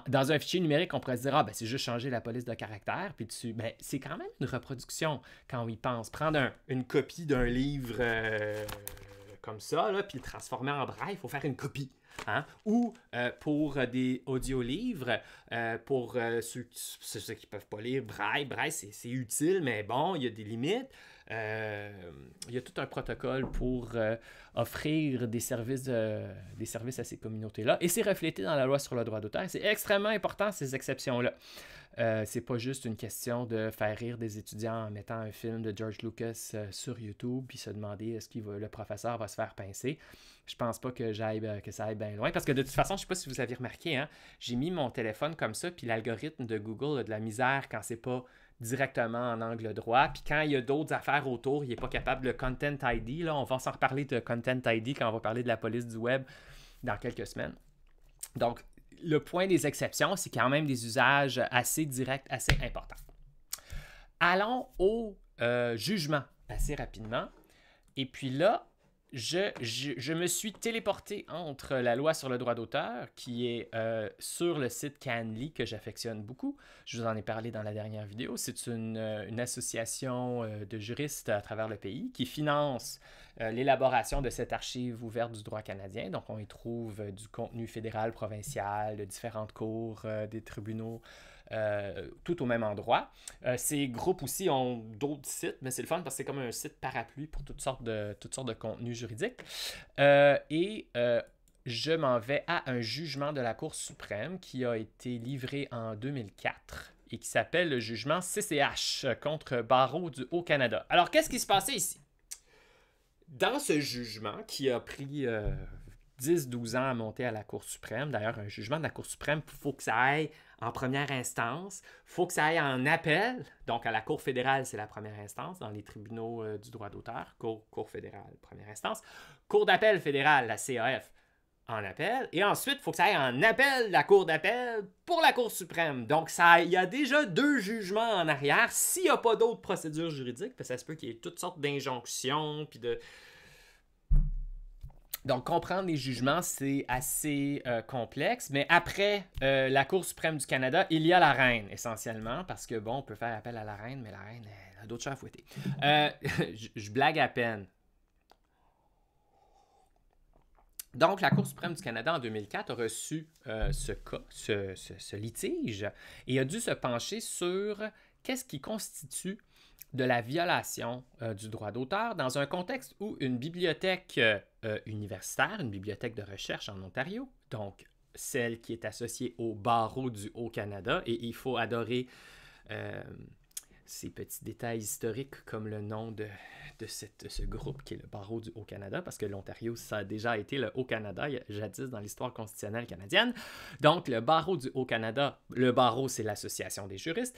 dans un fichier numérique, on pourrait se dire Ah, ben, c'est juste changer la police de caractère, puis tu Ben, c'est quand même une reproduction quand on y pense. Prendre une copie d'un livre euh, comme ça, là, puis le transformer en braille, il faut faire une copie. Hein. Ou euh, pour des audiolivres, euh, pour ceux, ceux, qui ne peuvent pas lire braille, braille, c'est, utile, mais bon, il y a des limites. Euh, il y a tout un protocole pour euh, offrir des services, euh, des services à ces communautés-là. Et c'est reflété dans la loi sur le droit d'auteur. C'est extrêmement important, ces exceptions-là. c'est pas juste une question de faire rire des étudiants en mettant un film de George Lucas sur YouTube puis se demander est-ce que le professeur va se faire pincer. Je pense pas que, j'aille, que ça aille bien loin parce que de toute façon, je ne sais pas si vous avez remarqué, hein, j'ai mis mon téléphone comme ça puis l'algorithme de Google a de la misère quand c'est pas directement en angle droit. Puis quand il y a d'autres affaires autour, il n'est pas capable. de Content ID, là, on va s'en reparler de Content ID quand on va parler de la police du web dans quelques semaines. Donc, le point des exceptions, c'est quand même des usages assez directs, assez importants. Allons au euh, jugement assez rapidement. Et puis là, je, me suis téléporté entre la loi sur le droit d'auteur, qui est euh, sur le site Canly, que j'affectionne beaucoup. Je vous en ai parlé dans la dernière vidéo. C'est une, euh, association euh, de juristes à travers le pays qui finance l'élaboration de cette archive ouverte du droit canadien. Donc, on y trouve du contenu fédéral, provincial, de différentes cours, des tribunaux, euh, tout au même endroit. Euh, ces groupes aussi ont d'autres sites, mais c'est le fun parce que c'est comme un site parapluie pour toutes sortes de, toutes sortes de contenus juridiques. Euh, et je m'en vais à un jugement de la Cour suprême qui a été livré en 2004 et qui s'appelle le jugement CCH contre Barreau du Haut-Canada. Alors, qu'est-ce qui se passait ici? Dans ce jugement qui a pris 10-12 ans à monter à la Cour suprême. D'ailleurs, un jugement de la Cour suprême, il faut que ça aille en première instance, il faut que ça aille en appel. Donc, à la Cour fédérale, c'est la première instance, dans les tribunaux euh, du droit d'auteur, cour, cour fédérale, première instance. Cour d'appel fédérale, la CAF, en appel. Et ensuite, il faut que ça aille en appel la Cour d'appel pour la Cour suprême. Donc, il y a déjà deux jugements en arrière. S'il n'y a pas d'autres procédures juridiques, parce que ça se peut qu'il y ait toutes sortes d'injonctions, puis de donc, comprendre les jugements, c'est assez euh, complexe. Mais après euh, la Cour suprême du Canada, il y a la reine, essentiellement, parce que, bon, on peut faire appel à la reine, mais la reine, elle a d'autres choses à fouetter. Euh, je, blague à peine. Donc, la Cour suprême du Canada en 2004 a reçu ce, cas, ce, ce, litige et a dû se pencher sur qu'est-ce qui constitue de la violation du droit d'auteur dans un contexte où une bibliothèque euh, universitaire, une bibliothèque de recherche en Ontario, donc celle qui est associée au barreau du Haut-Canada, et il faut adorer euh, ces petits détails historiques comme le nom de, de ce groupe qui est le barreau du Haut-Canada, parce que l'Ontario, ça a déjà été le Haut-Canada, jadis dans l'histoire constitutionnelle canadienne. Donc, le barreau du Haut-Canada, le barreau, c'est l'association des juristes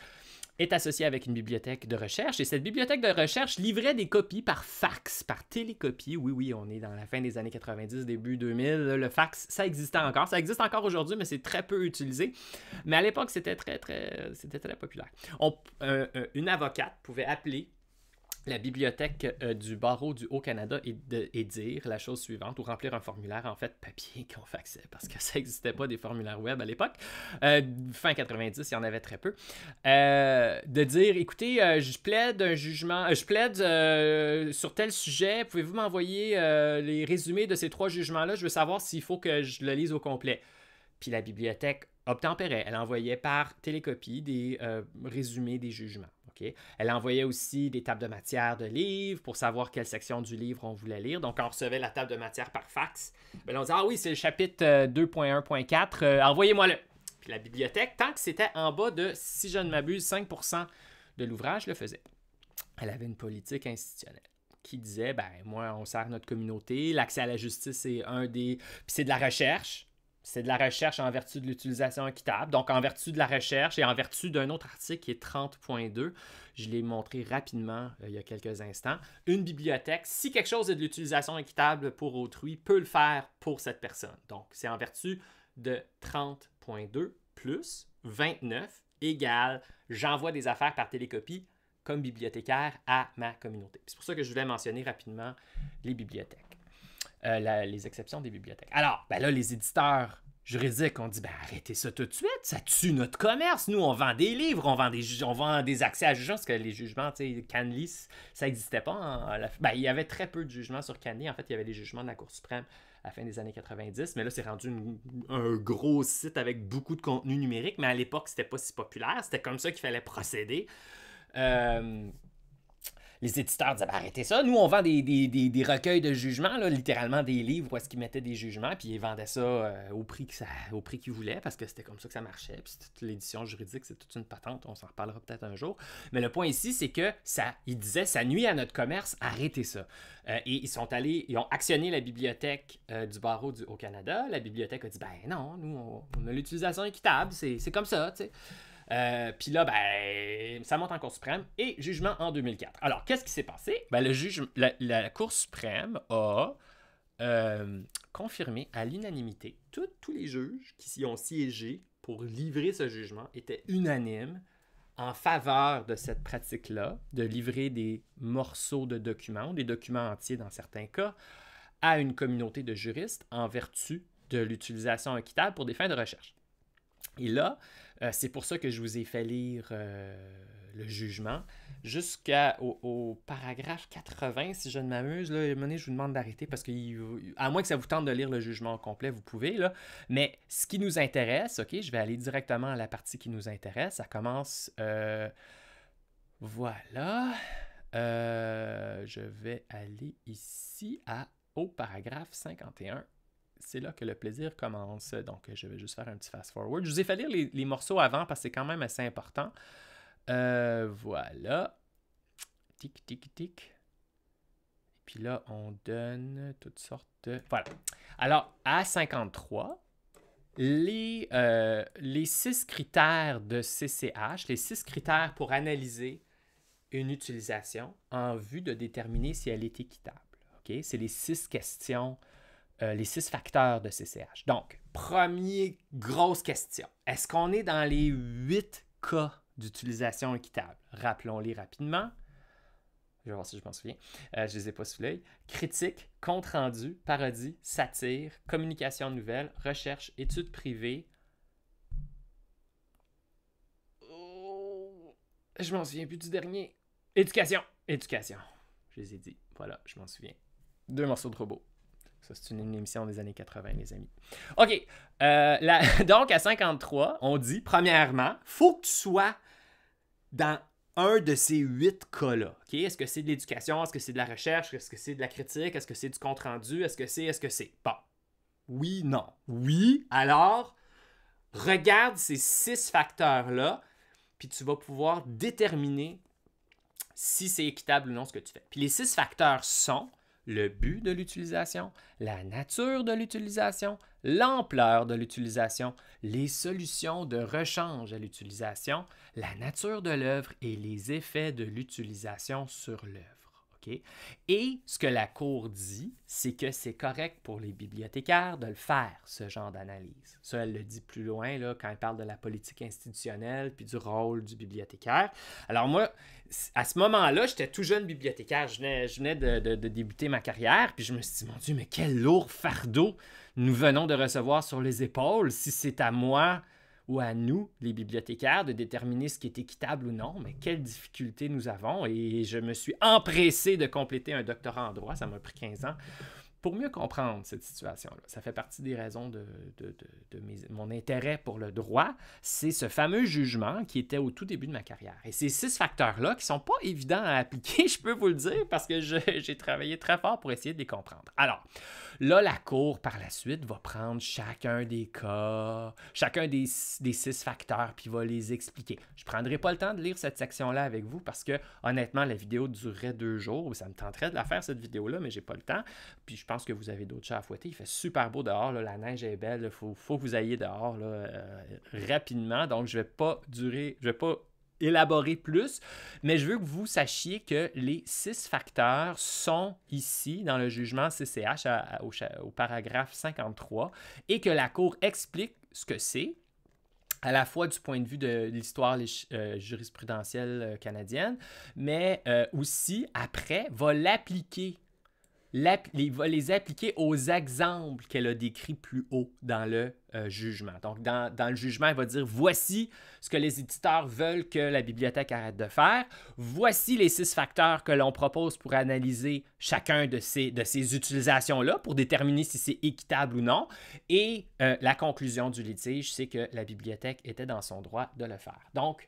est associé avec une bibliothèque de recherche et cette bibliothèque de recherche livrait des copies par fax, par télécopie. Oui, oui, on est dans la fin des années 90, début 2000. Le fax, ça existait encore. Ça existe encore aujourd'hui, mais c'est très peu utilisé. Mais à l'époque, c'était très, très, c'était très populaire. Euh, euh, une avocate pouvait appeler la bibliothèque euh, du barreau du Haut-Canada et, de, dire la chose suivante ou remplir un formulaire en fait papier qu'on faxait parce que ça n'existait pas des formulaires web à l'époque. Euh, fin 90, il y en avait très peu. Euh, de dire écoutez, je plaide jugement, je plaide sur tel sujet, pouvez-vous m'envoyer les résumés de ces trois jugements-là Je veux savoir s'il faut que je le lise au complet. Puis la bibliothèque obtempérait, elle envoyait par télécopie des résumés des jugements. Elle envoyait aussi des tables de matière de livres pour savoir quelle section du livre on voulait lire. Donc, on recevait la table de matière par fax. Ben, on disait Ah oui, c'est le chapitre 2.1.4, euh, euh, envoyez-moi-le. Puis la bibliothèque, tant que c'était en bas de, si je ne m'abuse, 5 de l'ouvrage, le faisait. Elle avait une politique institutionnelle qui disait ben moi on sert notre communauté l'accès à la justice est un des puis c'est de la recherche c'est de la recherche en vertu de l'utilisation équitable, donc en vertu de la recherche et en vertu d'un autre article qui est 30.2. Je l'ai montré rapidement euh, il y a quelques instants. Une bibliothèque, si quelque chose est de l'utilisation équitable pour autrui, peut le faire pour cette personne. Donc, c'est en vertu de 30.2 plus 29 égale j'envoie des affaires par télécopie comme bibliothécaire à ma communauté. C'est pour ça que je voulais mentionner rapidement les bibliothèques. Euh, les exceptions des bibliothèques. Alors, ben là, les éditeurs juridiques ont dit ben, arrêtez ça tout de suite, ça tue notre commerce. Nous, on vend des livres, on vend des, on vend des accès à jugements, parce que les jugements, tu sais, Canly, ça n'existait pas. Ben, il y avait très peu de jugements sur Canly. En fait, il y avait des jugements de la Cour suprême à la fin des années 90, mais là, c'est rendu un gros site avec beaucoup de contenu numérique, mais à l'époque, c'était pas si populaire. C'était comme ça qu'il fallait procéder. Euh, les éditeurs disaient ben, arrêtez ça, nous on vend des, recueils de jugements, là, littéralement des livres où est-ce qu'ils mettaient des jugements, puis ils vendaient ça euh, au prix que ça, au prix qu'ils voulaient, parce que c'était comme ça que ça marchait, puis toute l'édition juridique, c'est toute une patente, on s'en reparlera peut-être un jour. Mais le point ici, c'est que ça, ils disaient ça nuit à notre commerce, arrêtez ça. Euh, et ils sont allés, ils ont actionné la bibliothèque euh, du barreau du, au Canada. La bibliothèque a dit ben non, nous on, on a l'utilisation équitable, c'est comme ça, tu sais. Euh, puis là, ben, ça monte en Cour suprême et jugement en 2004. Alors, qu'est-ce qui s'est passé? Ben, le juge, la, Cour suprême a euh, confirmé à l'unanimité, tous les juges qui s'y ont siégé pour livrer ce jugement étaient unanimes en faveur de cette pratique-là, de livrer des morceaux de documents, des documents entiers dans certains cas, à une communauté de juristes en vertu de l'utilisation équitable pour des fins de recherche. Et là, euh, c'est pour ça que je vous ai fait lire euh, le jugement jusqu'au au paragraphe 80, si je ne m'amuse. Là, je vous demande d'arrêter parce que, à moins que ça vous tente de lire le jugement complet, vous pouvez. Là. Mais ce qui nous intéresse, OK, je vais aller directement à la partie qui nous intéresse. Ça commence. Euh, voilà. je vais aller ici à, au paragraphe 51 c'est là que le plaisir commence. Donc, je vais juste faire un petit fast-forward. Je vous ai fait lire les, morceaux avant parce que c'est quand même assez important. Euh, voilà. Tic, tic, tic. Et puis là, on donne toutes sortes de... Voilà. Alors, à 53, les, euh, les six critères de CCH, les six critères pour analyser une utilisation en vue de déterminer si elle est équitable. OK? C'est les six questions euh, les six facteurs de CCH. Donc, première grosse question. Est-ce qu'on est dans les huit cas d'utilisation équitable? Rappelons-les rapidement. Je vais voir si je m'en souviens. Euh, je ne les ai pas sous l'œil. Critique, compte rendu, parodie, satire, communication nouvelle, recherche, études privées. Oh, je m'en souviens plus du dernier. Éducation. Éducation. Je les ai dit. Voilà, je m'en souviens. Deux morceaux de robot. Ça, c'est une, émission des années 80, les amis. OK. Euh, donc, à 53, on dit, premièrement, faut que tu sois dans un de ces huit cas-là. Est-ce que c'est de l'éducation? Est-ce que c'est de la recherche? Est-ce que c'est de la critique? Est-ce que c'est du compte-rendu? Est-ce que c'est? Est-ce que c'est? pas? Oui, non. Oui, alors, regarde ces six facteurs-là, puis tu vas pouvoir déterminer si c'est équitable ou non ce que tu fais. Puis les six facteurs sont le but de l'utilisation, la nature de l'utilisation, l'ampleur de l'utilisation, les solutions de rechange à l'utilisation, la nature de l'œuvre et les effets de l'utilisation sur l'œuvre. Et ce que la Cour dit, c'est que c'est correct pour les bibliothécaires de le faire, ce genre d'analyse. Ça, elle le dit plus loin là, quand elle parle de la politique institutionnelle puis du rôle du bibliothécaire. Alors moi, à ce moment-là, j'étais tout jeune bibliothécaire. Je venais, de, de, débuter ma carrière, puis je me suis dit, mon Dieu, mais quel lourd fardeau nous venons de recevoir sur les épaules si c'est à moi ou à nous, les bibliothécaires, de déterminer ce qui est équitable ou non, mais quelles difficultés nous avons. Et je me suis empressé de compléter un doctorat en droit, ça m'a pris 15 ans, pour mieux comprendre cette situation-là. Ça fait partie des raisons de, de, de, mon intérêt pour le droit, c'est ce fameux jugement qui était au tout début de ma carrière. Et ces six facteurs-là qui sont pas évidents à appliquer, je peux vous le dire, parce que j'ai travaillé très fort pour essayer de les comprendre. Alors, Là, la Cour, par la suite, va prendre chacun des cas, chacun des, six facteurs, puis va les expliquer. Je ne prendrai pas le temps de lire cette section-là avec vous parce que, honnêtement, la vidéo durerait deux jours. Ça me tenterait de la faire, cette vidéo-là, mais n'ai pas le temps. Puis je pense que vous avez d'autres chats à fouetter. Il fait super beau dehors. la neige est belle. Il faut, que vous ayez dehors euh, rapidement. Donc, je ne vais pas durer, je vais pas élaborer plus, mais je veux que vous sachiez que les six facteurs sont ici dans le jugement CCH au, paragraphe 53 et que la Cour explique ce que c'est, à la fois du point de vue de l'histoire euh, jurisprudentielle euh, canadienne, mais euh, aussi après va l'appliquer les, va les appliquer aux exemples qu'elle a décrits plus haut dans le euh, jugement. Donc, dans, le jugement, elle va dire voici ce que les éditeurs veulent que la bibliothèque arrête de faire. Voici les six facteurs que l'on propose pour analyser chacun de ces, de ces utilisations-là pour déterminer si c'est équitable ou non. Et euh, la conclusion du litige, c'est que la bibliothèque était dans son droit de le faire. Donc,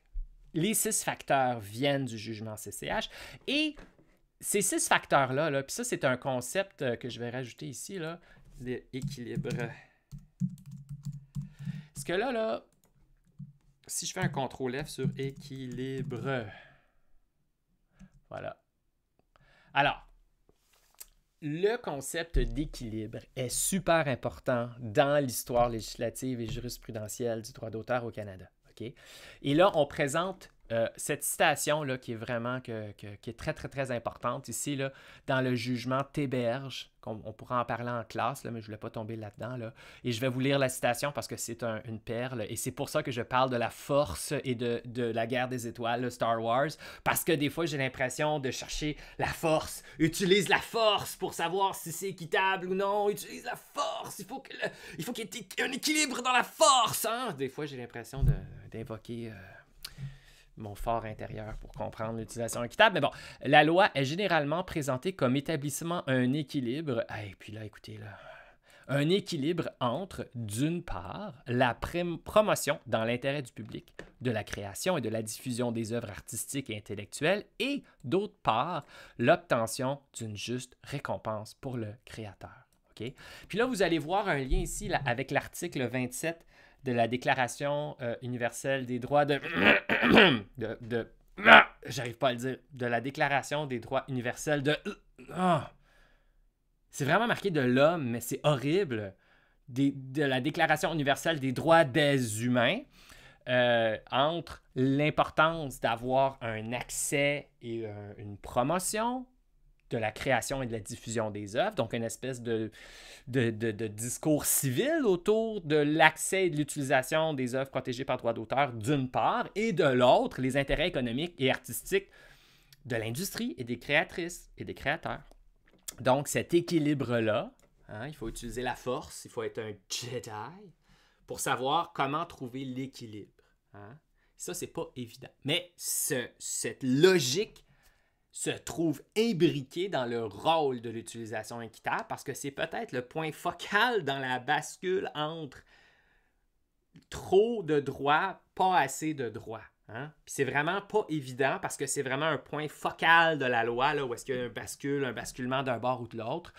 les six facteurs viennent du jugement CCH et ces six facteurs-là, là, puis ça, c'est un concept euh, que je vais rajouter ici, là, l'équilibre. Parce que là, là, si je fais un CTRL F sur équilibre, voilà. Alors, le concept d'équilibre est super important dans l'histoire législative et jurisprudentielle du droit d'auteur au Canada. ok Et là, on présente euh, cette citation là qui est vraiment que, qui est très très très importante ici là dans le jugement Théberge on, on, pourra en parler en classe là, mais je voulais pas tomber là-dedans là et je vais vous lire la citation parce que c'est une perle et c'est pour ça que je parle de la force et de, de la guerre des étoiles le Star Wars parce que des fois j'ai l'impression de chercher la force utilise la force pour savoir si c'est équitable ou non utilise la force il faut que il faut qu'il y ait un équilibre dans la force hein des fois j'ai l'impression d'invoquer euh, mon fort intérieur pour comprendre l'utilisation équitable. Mais bon, la loi est généralement présentée comme établissement un équilibre. Et puis là, écoutez, là, un équilibre entre, d'une part, la promotion dans l'intérêt du public de la création et de la diffusion des œuvres artistiques et intellectuelles, et, d'autre part, l'obtention d'une juste récompense pour le créateur. Puis là, vous allez voir un lien ici avec l'article 27 de la Déclaration euh, universelle des droits de... de, J'arrive pas à le dire. De la Déclaration des droits universels de... Ah! C'est vraiment marqué de l'homme, mais c'est horrible. de la Déclaration universelle des droits des humains. Euh, entre l'importance d'avoir un accès et euh, une promotion, de la création et de la diffusion des œuvres, donc une espèce de, de, discours civil autour de l'accès et de l'utilisation des œuvres protégées par droit d'auteur d'une part, et de l'autre, les intérêts économiques et artistiques de l'industrie et des créatrices et des créateurs. Donc cet équilibre-là, hein, il faut utiliser la force, il faut être un Jedi pour savoir comment trouver l'équilibre. Hein. Ça, c'est pas évident. Mais ce, cette logique se trouve imbriqué dans le rôle de l'utilisation équitable parce que c'est peut-être le point focal dans la bascule entre trop de droits, pas assez de droits. Hein? C'est vraiment pas évident parce que c'est vraiment un point focal de la loi, là, où est-ce qu'il y a un bascule, un basculement d'un bord ou de l'autre.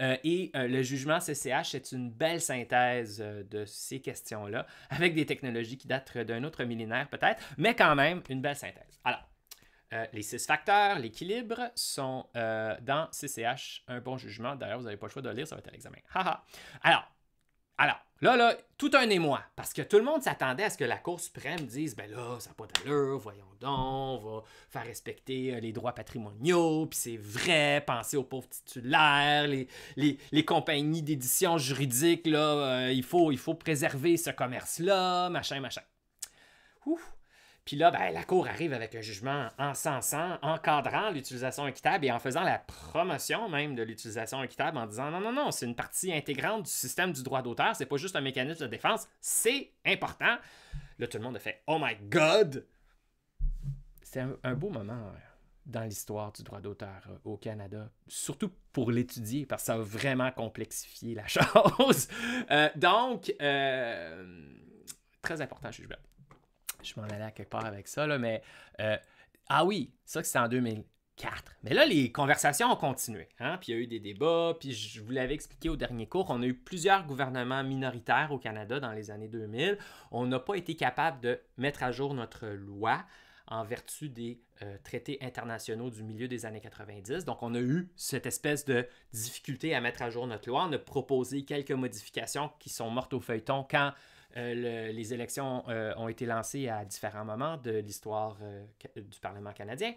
Euh, et euh, le jugement CCH est une belle synthèse euh, de ces questions-là, avec des technologies qui datent d'un autre millénaire peut-être, mais quand même une belle synthèse. Alors, euh, les six facteurs, l'équilibre sont euh, dans CCH, un bon jugement. D'ailleurs, vous n'avez pas le choix de le lire, ça va être à l'examen. alors, alors, là, là, tout un émoi, parce que tout le monde s'attendait à ce que la Cour suprême dise ben là, ça n'a pas d'allure, voyons donc, on va faire respecter euh, les droits patrimoniaux, puis c'est vrai, penser aux pauvres titulaires, les, compagnies d'édition juridique, là, il, faut, il faut préserver ce commerce-là, machin, machin. Ouf! Puis là, ben, la Cour arrive avec un jugement encensant, encadrant l'utilisation équitable et en faisant la promotion même de l'utilisation équitable en disant non, non, non, c'est une partie intégrante du système du droit d'auteur, c'est pas juste un mécanisme de défense, c'est important. Là, tout le monde a fait Oh my God! C'est un, beau moment euh, dans l'histoire du droit d'auteur euh, au Canada, surtout pour l'étudier, parce que ça a vraiment complexifié la chose. Euh, donc, très important, jugement je m'en allais à quelque part avec ça, mais. Euh, ah oui, ça, c'est en 2004. Mais là, les conversations ont continué. Hein? Puis il y a eu des débats, puis je vous l'avais expliqué au dernier cours, on a eu plusieurs gouvernements minoritaires au Canada dans les années 2000. On n'a pas été capable de mettre à jour notre loi en vertu des euh, traités internationaux du milieu des années 90. Donc, on a eu cette espèce de difficulté à mettre à jour notre loi. On a proposé quelques modifications qui sont mortes au feuilleton quand euh, les élections euh, ont été lancées à différents moments de l'histoire euh, du Parlement canadien.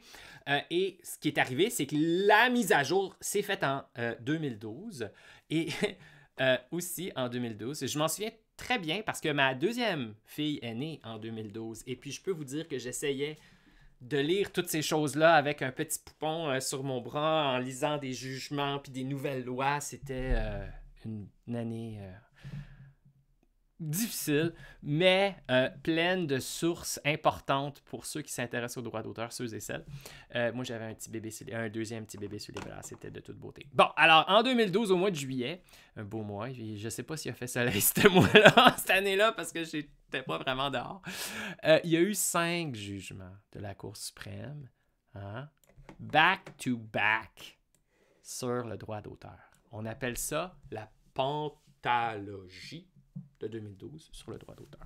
et ce qui est arrivé, c'est que la mise à jour s'est faite en 2012 et aussi en 2012. Je m'en souviens très bien parce que ma deuxième fille est née en 2012. Et puis, je peux vous dire que j'essayais de lire toutes ces choses-là avec un petit poupon sur mon bras en lisant des jugements puis des nouvelles lois. C'était une, année difficile, mais euh, pleine de sources importantes pour ceux qui s'intéressent aux droits d'auteur, ceux et celles. Euh, moi, j'avais un petit bébé, un deuxième petit bébé sur les bras, c'était de toute beauté. Bon, alors, en 2012, au mois de juillet, un beau mois, je sais pas s'il a fait soleil cette année-là, parce que j'étais pas vraiment dehors. Euh, il y a eu cinq jugements de la Cour suprême, hein, back to back, sur le droit d'auteur. On appelle ça la pantalogie de 2012 sur le droit d'auteur.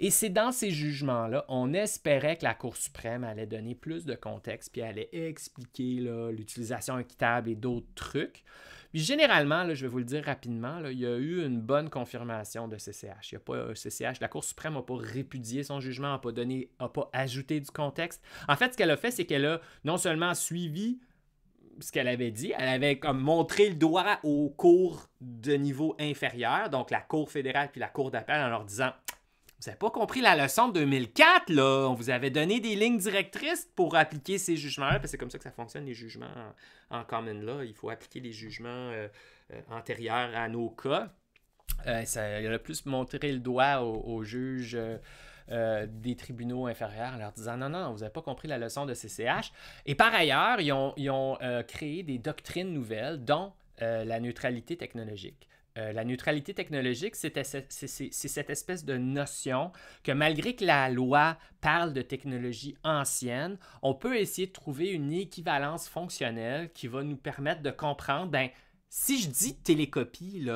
Et c'est dans ces jugements-là, on espérait que la Cour suprême allait donner plus de contexte, puis allait expliquer l'utilisation équitable et d'autres trucs. Puis généralement, je vais vous le dire rapidement, il y a eu une bonne confirmation de CCH. Il y a pas, CCH euh, la Cour suprême n'a pas répudié son jugement, n'a pas, donné, pas ajouté du contexte. En fait, ce qu'elle a fait, c'est qu'elle a non seulement suivi ce qu'elle avait dit. Elle avait comme montré le doigt aux cours de niveau inférieur, donc la Cour fédérale puis la Cour d'appel, en leur disant Vous n'avez pas compris la leçon de 2004, là. On vous avait donné des lignes directrices pour appliquer ces jugements-là, parce que c'est comme ça que ça fonctionne, les jugements en, common law, Il faut appliquer les jugements euh, euh, antérieurs à nos cas. Euh, ça, elle a plus montré le doigt aux juges. Euh, des tribunaux inférieurs en leur disant non, non, vous n'avez pas compris la leçon de CCH. Et par ailleurs, ils ont, euh, créé des doctrines nouvelles, dont euh, la neutralité technologique. la neutralité technologique, c'est cette espèce de notion que malgré que la loi parle de technologie ancienne, on peut essayer de trouver une équivalence fonctionnelle qui va nous permettre de comprendre, ben, si je dis télécopie,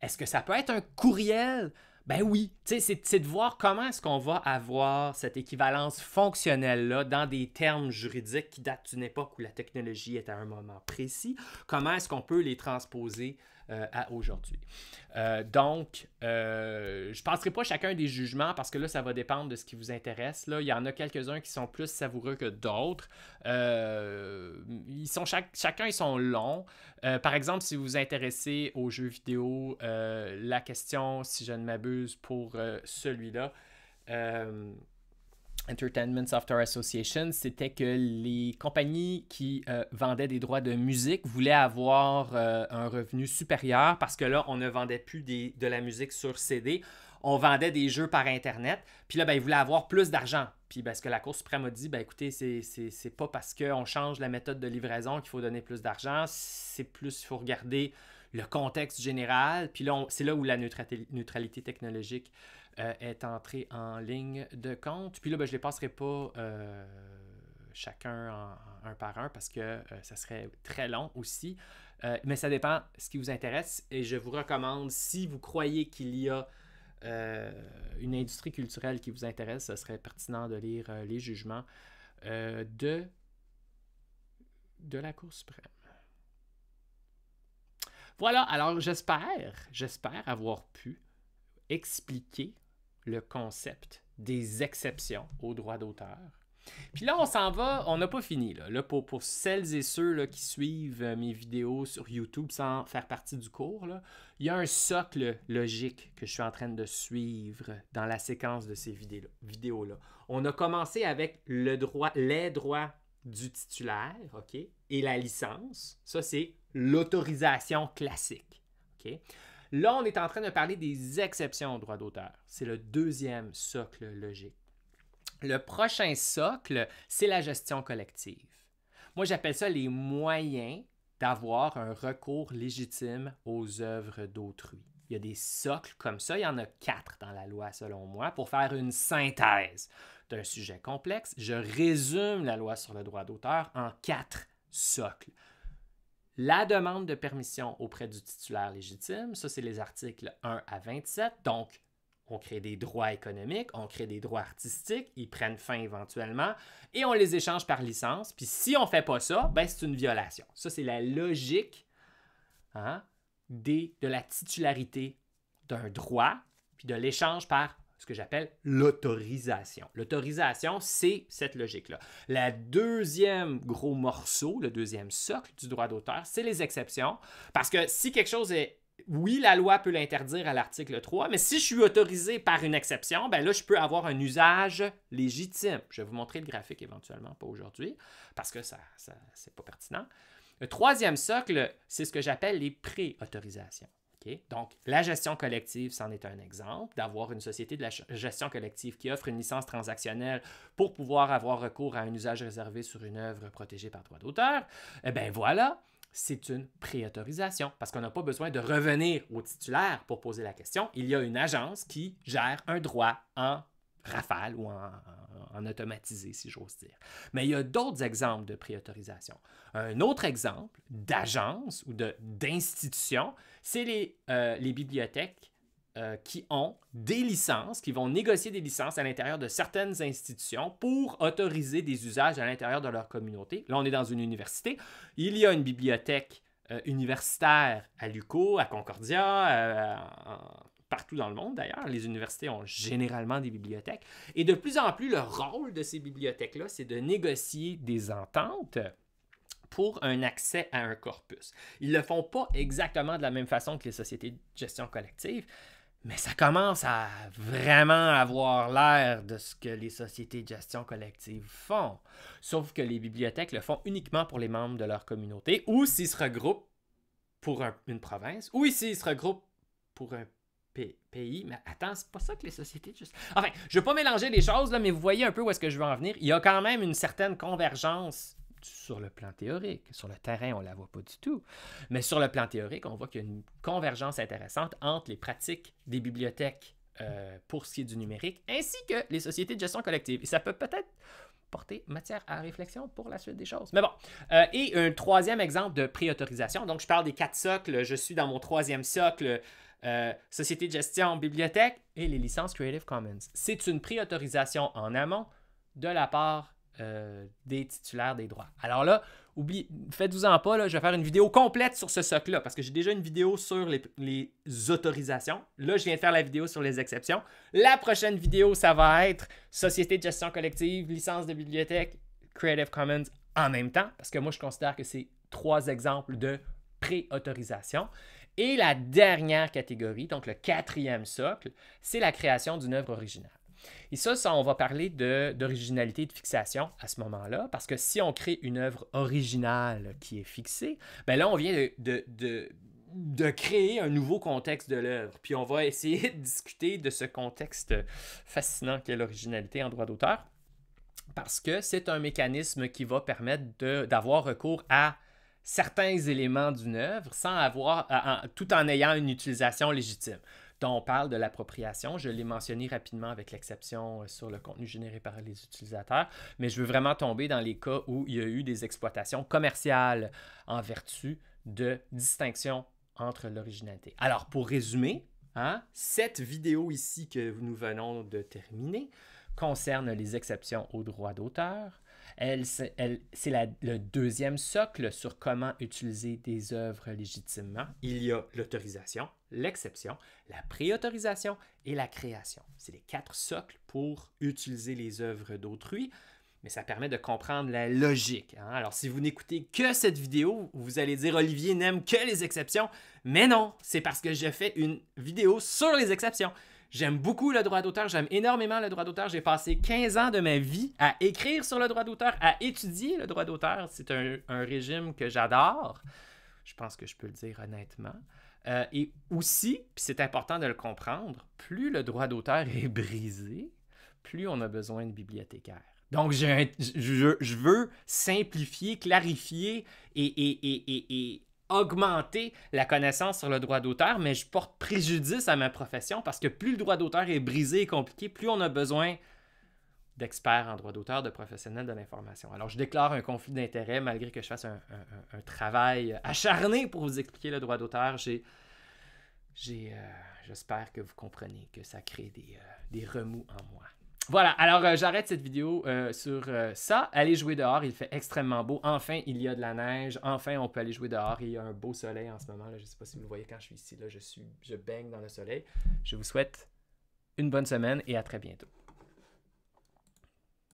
est-ce que ça peut être un courriel? Ben oui, c'est de voir comment est-ce qu'on va avoir cette équivalence fonctionnelle-là dans des termes juridiques qui datent d'une époque où la technologie est à un moment précis, comment est-ce qu'on peut les transposer euh, aujourd'hui. Euh, donc, euh, je ne passerai pas chacun des jugements parce que là, ça va dépendre de ce qui vous intéresse. Là. Il y en a quelques-uns qui sont plus savoureux que d'autres. ils sont chaque, chacun, ils sont longs. par exemple, si vous vous intéressez aux jeux vidéo, la question, si je ne m'abuse, pour celui-là, Entertainment Software Association, c'était que les compagnies qui euh, vendaient des droits de musique voulaient avoir euh, un revenu supérieur parce que là, on ne vendait plus des, de la musique sur CD, on vendait des jeux par Internet. Puis là, ben, ils voulaient avoir plus d'argent. Puis parce que la Cour suprême a dit, ben, écoutez, c'est pas parce qu'on change la méthode de livraison qu'il faut donner plus d'argent, c'est plus, il faut regarder le contexte général. Puis là, c'est là où la neutralité technologique euh, est entré en ligne de compte. Puis là, ben, je ne les passerai pas euh, chacun un par un parce que euh, ça serait très long aussi. mais ça dépend ce qui vous intéresse et je vous recommande, si vous croyez qu'il y a une industrie culturelle qui vous intéresse, ce serait pertinent de lire les jugements de, de la Cour suprême. Voilà, alors j'espère, j'espère avoir pu expliquer le concept des exceptions aux droits d'auteur. Puis là, on s'en va, on n'a pas fini. Là, pour, celles et ceux là, qui suivent euh, mes vidéos sur YouTube sans faire partie du cours, il y a un socle logique que je suis en train de suivre dans la séquence de ces vidéos-là. on a commencé avec le droit, les droits du titulaire, OK, et la licence. Ça, c'est l'autorisation classique. OK? Là, on est en train de parler des exceptions au droit d'auteur. C'est le deuxième socle logique. Le prochain socle, c'est la gestion collective. Moi, j'appelle ça les moyens d'avoir un recours légitime aux œuvres d'autrui. Il y a des socles comme ça, il y en a quatre dans la loi selon moi, pour faire une synthèse d'un sujet complexe. Je résume la loi sur le droit d'auteur en quatre socles. La demande de permission auprès du titulaire légitime, ça c'est les articles 1 à 27. Donc, on crée des droits économiques, on crée des droits artistiques, ils prennent fin éventuellement et on les échange par licence. Puis si on ne fait pas ça, ben, c'est une violation. Ça, c'est la logique hein, de la titularité d'un droit puis de l'échange par ce que j'appelle l'autorisation. L'autorisation, c'est cette logique-là. Le deuxième gros morceau, le deuxième socle du droit d'auteur, c'est les exceptions. Parce que si quelque chose est oui, la loi peut l'interdire à l'article 3, mais si je suis autorisé par une exception, ben là, je peux avoir un usage légitime. Je vais vous montrer le graphique éventuellement, pas aujourd'hui, parce que ça, ça c'est pas pertinent. Le troisième socle, c'est ce que j'appelle les pré-autorisations. Donc, la gestion collective, c'en est un exemple, d'avoir une société de la gestion collective qui offre une licence transactionnelle pour pouvoir avoir recours à un usage réservé sur une œuvre protégée par droit d'auteur. Eh bien voilà, c'est une préautorisation parce qu'on n'a pas besoin de revenir au titulaire pour poser la question. Il y a une agence qui gère un droit en rafale ou en, en automatisé, si j'ose dire. Mais il y a d'autres exemples de préautorisation. Un autre exemple d'agence ou d'institution c'est les, euh, bibliothèques euh, qui ont des licences, qui vont négocier des licences à l'intérieur de certaines institutions pour autoriser des usages à l'intérieur de leur communauté. Là, on est dans une université. Il y a une bibliothèque euh, universitaire à LUCO, à Concordia, partout dans le monde d'ailleurs. Les universités ont généralement des bibliothèques. Et de plus en plus, le rôle de ces bibliothèques-là, c'est de négocier des ententes pour un accès à un corpus. Ils ne le font pas exactement de la même façon que les sociétés de gestion collective, mais ça commence à vraiment avoir l'air de ce que les sociétés de gestion collective font. Sauf que les bibliothèques le font uniquement pour les membres de leur communauté ou s'ils se regroupent pour une province ou s'ils se regroupent pour un pays. Mais attends, c'est pas ça que les sociétés. Juste... Enfin, je veux pas mélanger les choses, là, mais vous voyez un peu où est-ce que je veux en venir. Il y a quand même une certaine convergence sur le plan théorique. Sur le terrain, on ne la voit pas du tout. Mais sur le plan théorique, on voit qu'il y a une convergence intéressante entre les pratiques des bibliothèques euh, pour ce qui est du numérique, ainsi que les sociétés de gestion collective. Et ça peut peut-être porter matière à réflexion pour la suite des choses. Mais bon, euh, et un troisième exemple de préautorisation. Donc, je parle des quatre socles. Je suis dans mon troisième socle. Euh, société de gestion, bibliothèque et les licences Creative Commons. C'est une préautorisation en amont de la part euh, des titulaires des droits. Alors là, oublie, faites-vous-en pas, là, je vais faire une vidéo complète sur ce socle-là, parce que j'ai déjà une vidéo sur les, les, autorisations. Là, je viens de faire la vidéo sur les exceptions. La prochaine vidéo, ça va être société de gestion collective, licence de bibliothèque, Creative Commons en même temps, parce que moi, je considère que c'est trois exemples de pré-autorisation. Et la dernière catégorie, donc le quatrième socle, c'est la création d'une œuvre originale. Et ça, ça on va parler d'originalité de fixation à ce moment-là, parce que si on crée une œuvre originale qui est fixée, ben là, on vient de, créer un nouveau contexte de l'œuvre. Puis on va essayer de discuter de ce contexte fascinant qu'est l'originalité en droit d'auteur, parce que c'est un mécanisme qui va permettre d'avoir recours à certains éléments d'une œuvre sans avoir, tout en ayant une utilisation légitime dont on parle de l'appropriation. Je l'ai mentionné rapidement avec l'exception euh, sur le contenu généré par les utilisateurs, mais je veux vraiment tomber dans les cas où il y a eu des exploitations commerciales en vertu de distinction entre l'originalité. Alors, pour résumer, hein, cette vidéo ici que nous venons de terminer concerne les exceptions aux droits d'auteur, elle, c'est, le deuxième socle sur comment utiliser des œuvres légitimement. Il y a l'autorisation, l'exception, la préautorisation et la création. C'est les quatre socles pour utiliser les œuvres d'autrui mais ça permet de comprendre la logique. Hein. Alors, si vous n'écoutez que cette vidéo, vous allez dire Olivier n'aime que les exceptions, mais non, c'est parce que j'ai fait une vidéo sur les exceptions. J'aime beaucoup le droit d'auteur, j'aime énormément le droit d'auteur. J'ai passé 15 ans de ma vie à écrire sur le droit d'auteur, à étudier le droit d'auteur. C'est un, régime que j'adore. Je pense que je peux le dire honnêtement. Euh, et aussi, puis c'est important de le comprendre, plus le droit d'auteur est brisé, plus on a besoin de bibliothécaires. Donc, je, je, veux simplifier, clarifier et augmenter la connaissance sur le droit d'auteur, mais je porte préjudice à ma profession parce que plus le droit d'auteur est brisé et compliqué, plus on a besoin d'experts en droit d'auteur, de professionnels de l'information. Alors, je déclare un conflit d'intérêt malgré que je fasse un, travail acharné pour vous expliquer le droit d'auteur. Euh, j'espère que vous comprenez que ça crée des, euh, des remous en moi. Voilà, alors euh, j'arrête cette vidéo euh, sur euh, ça. Allez jouer dehors, il fait extrêmement beau. Enfin, il y a de la neige. Enfin, on peut aller jouer dehors. Il y a un beau soleil en ce moment. Je ne sais pas si vous le voyez quand je suis ici. Là. Je, suis, je baigne dans le soleil. Je vous souhaite une bonne semaine et à très bientôt.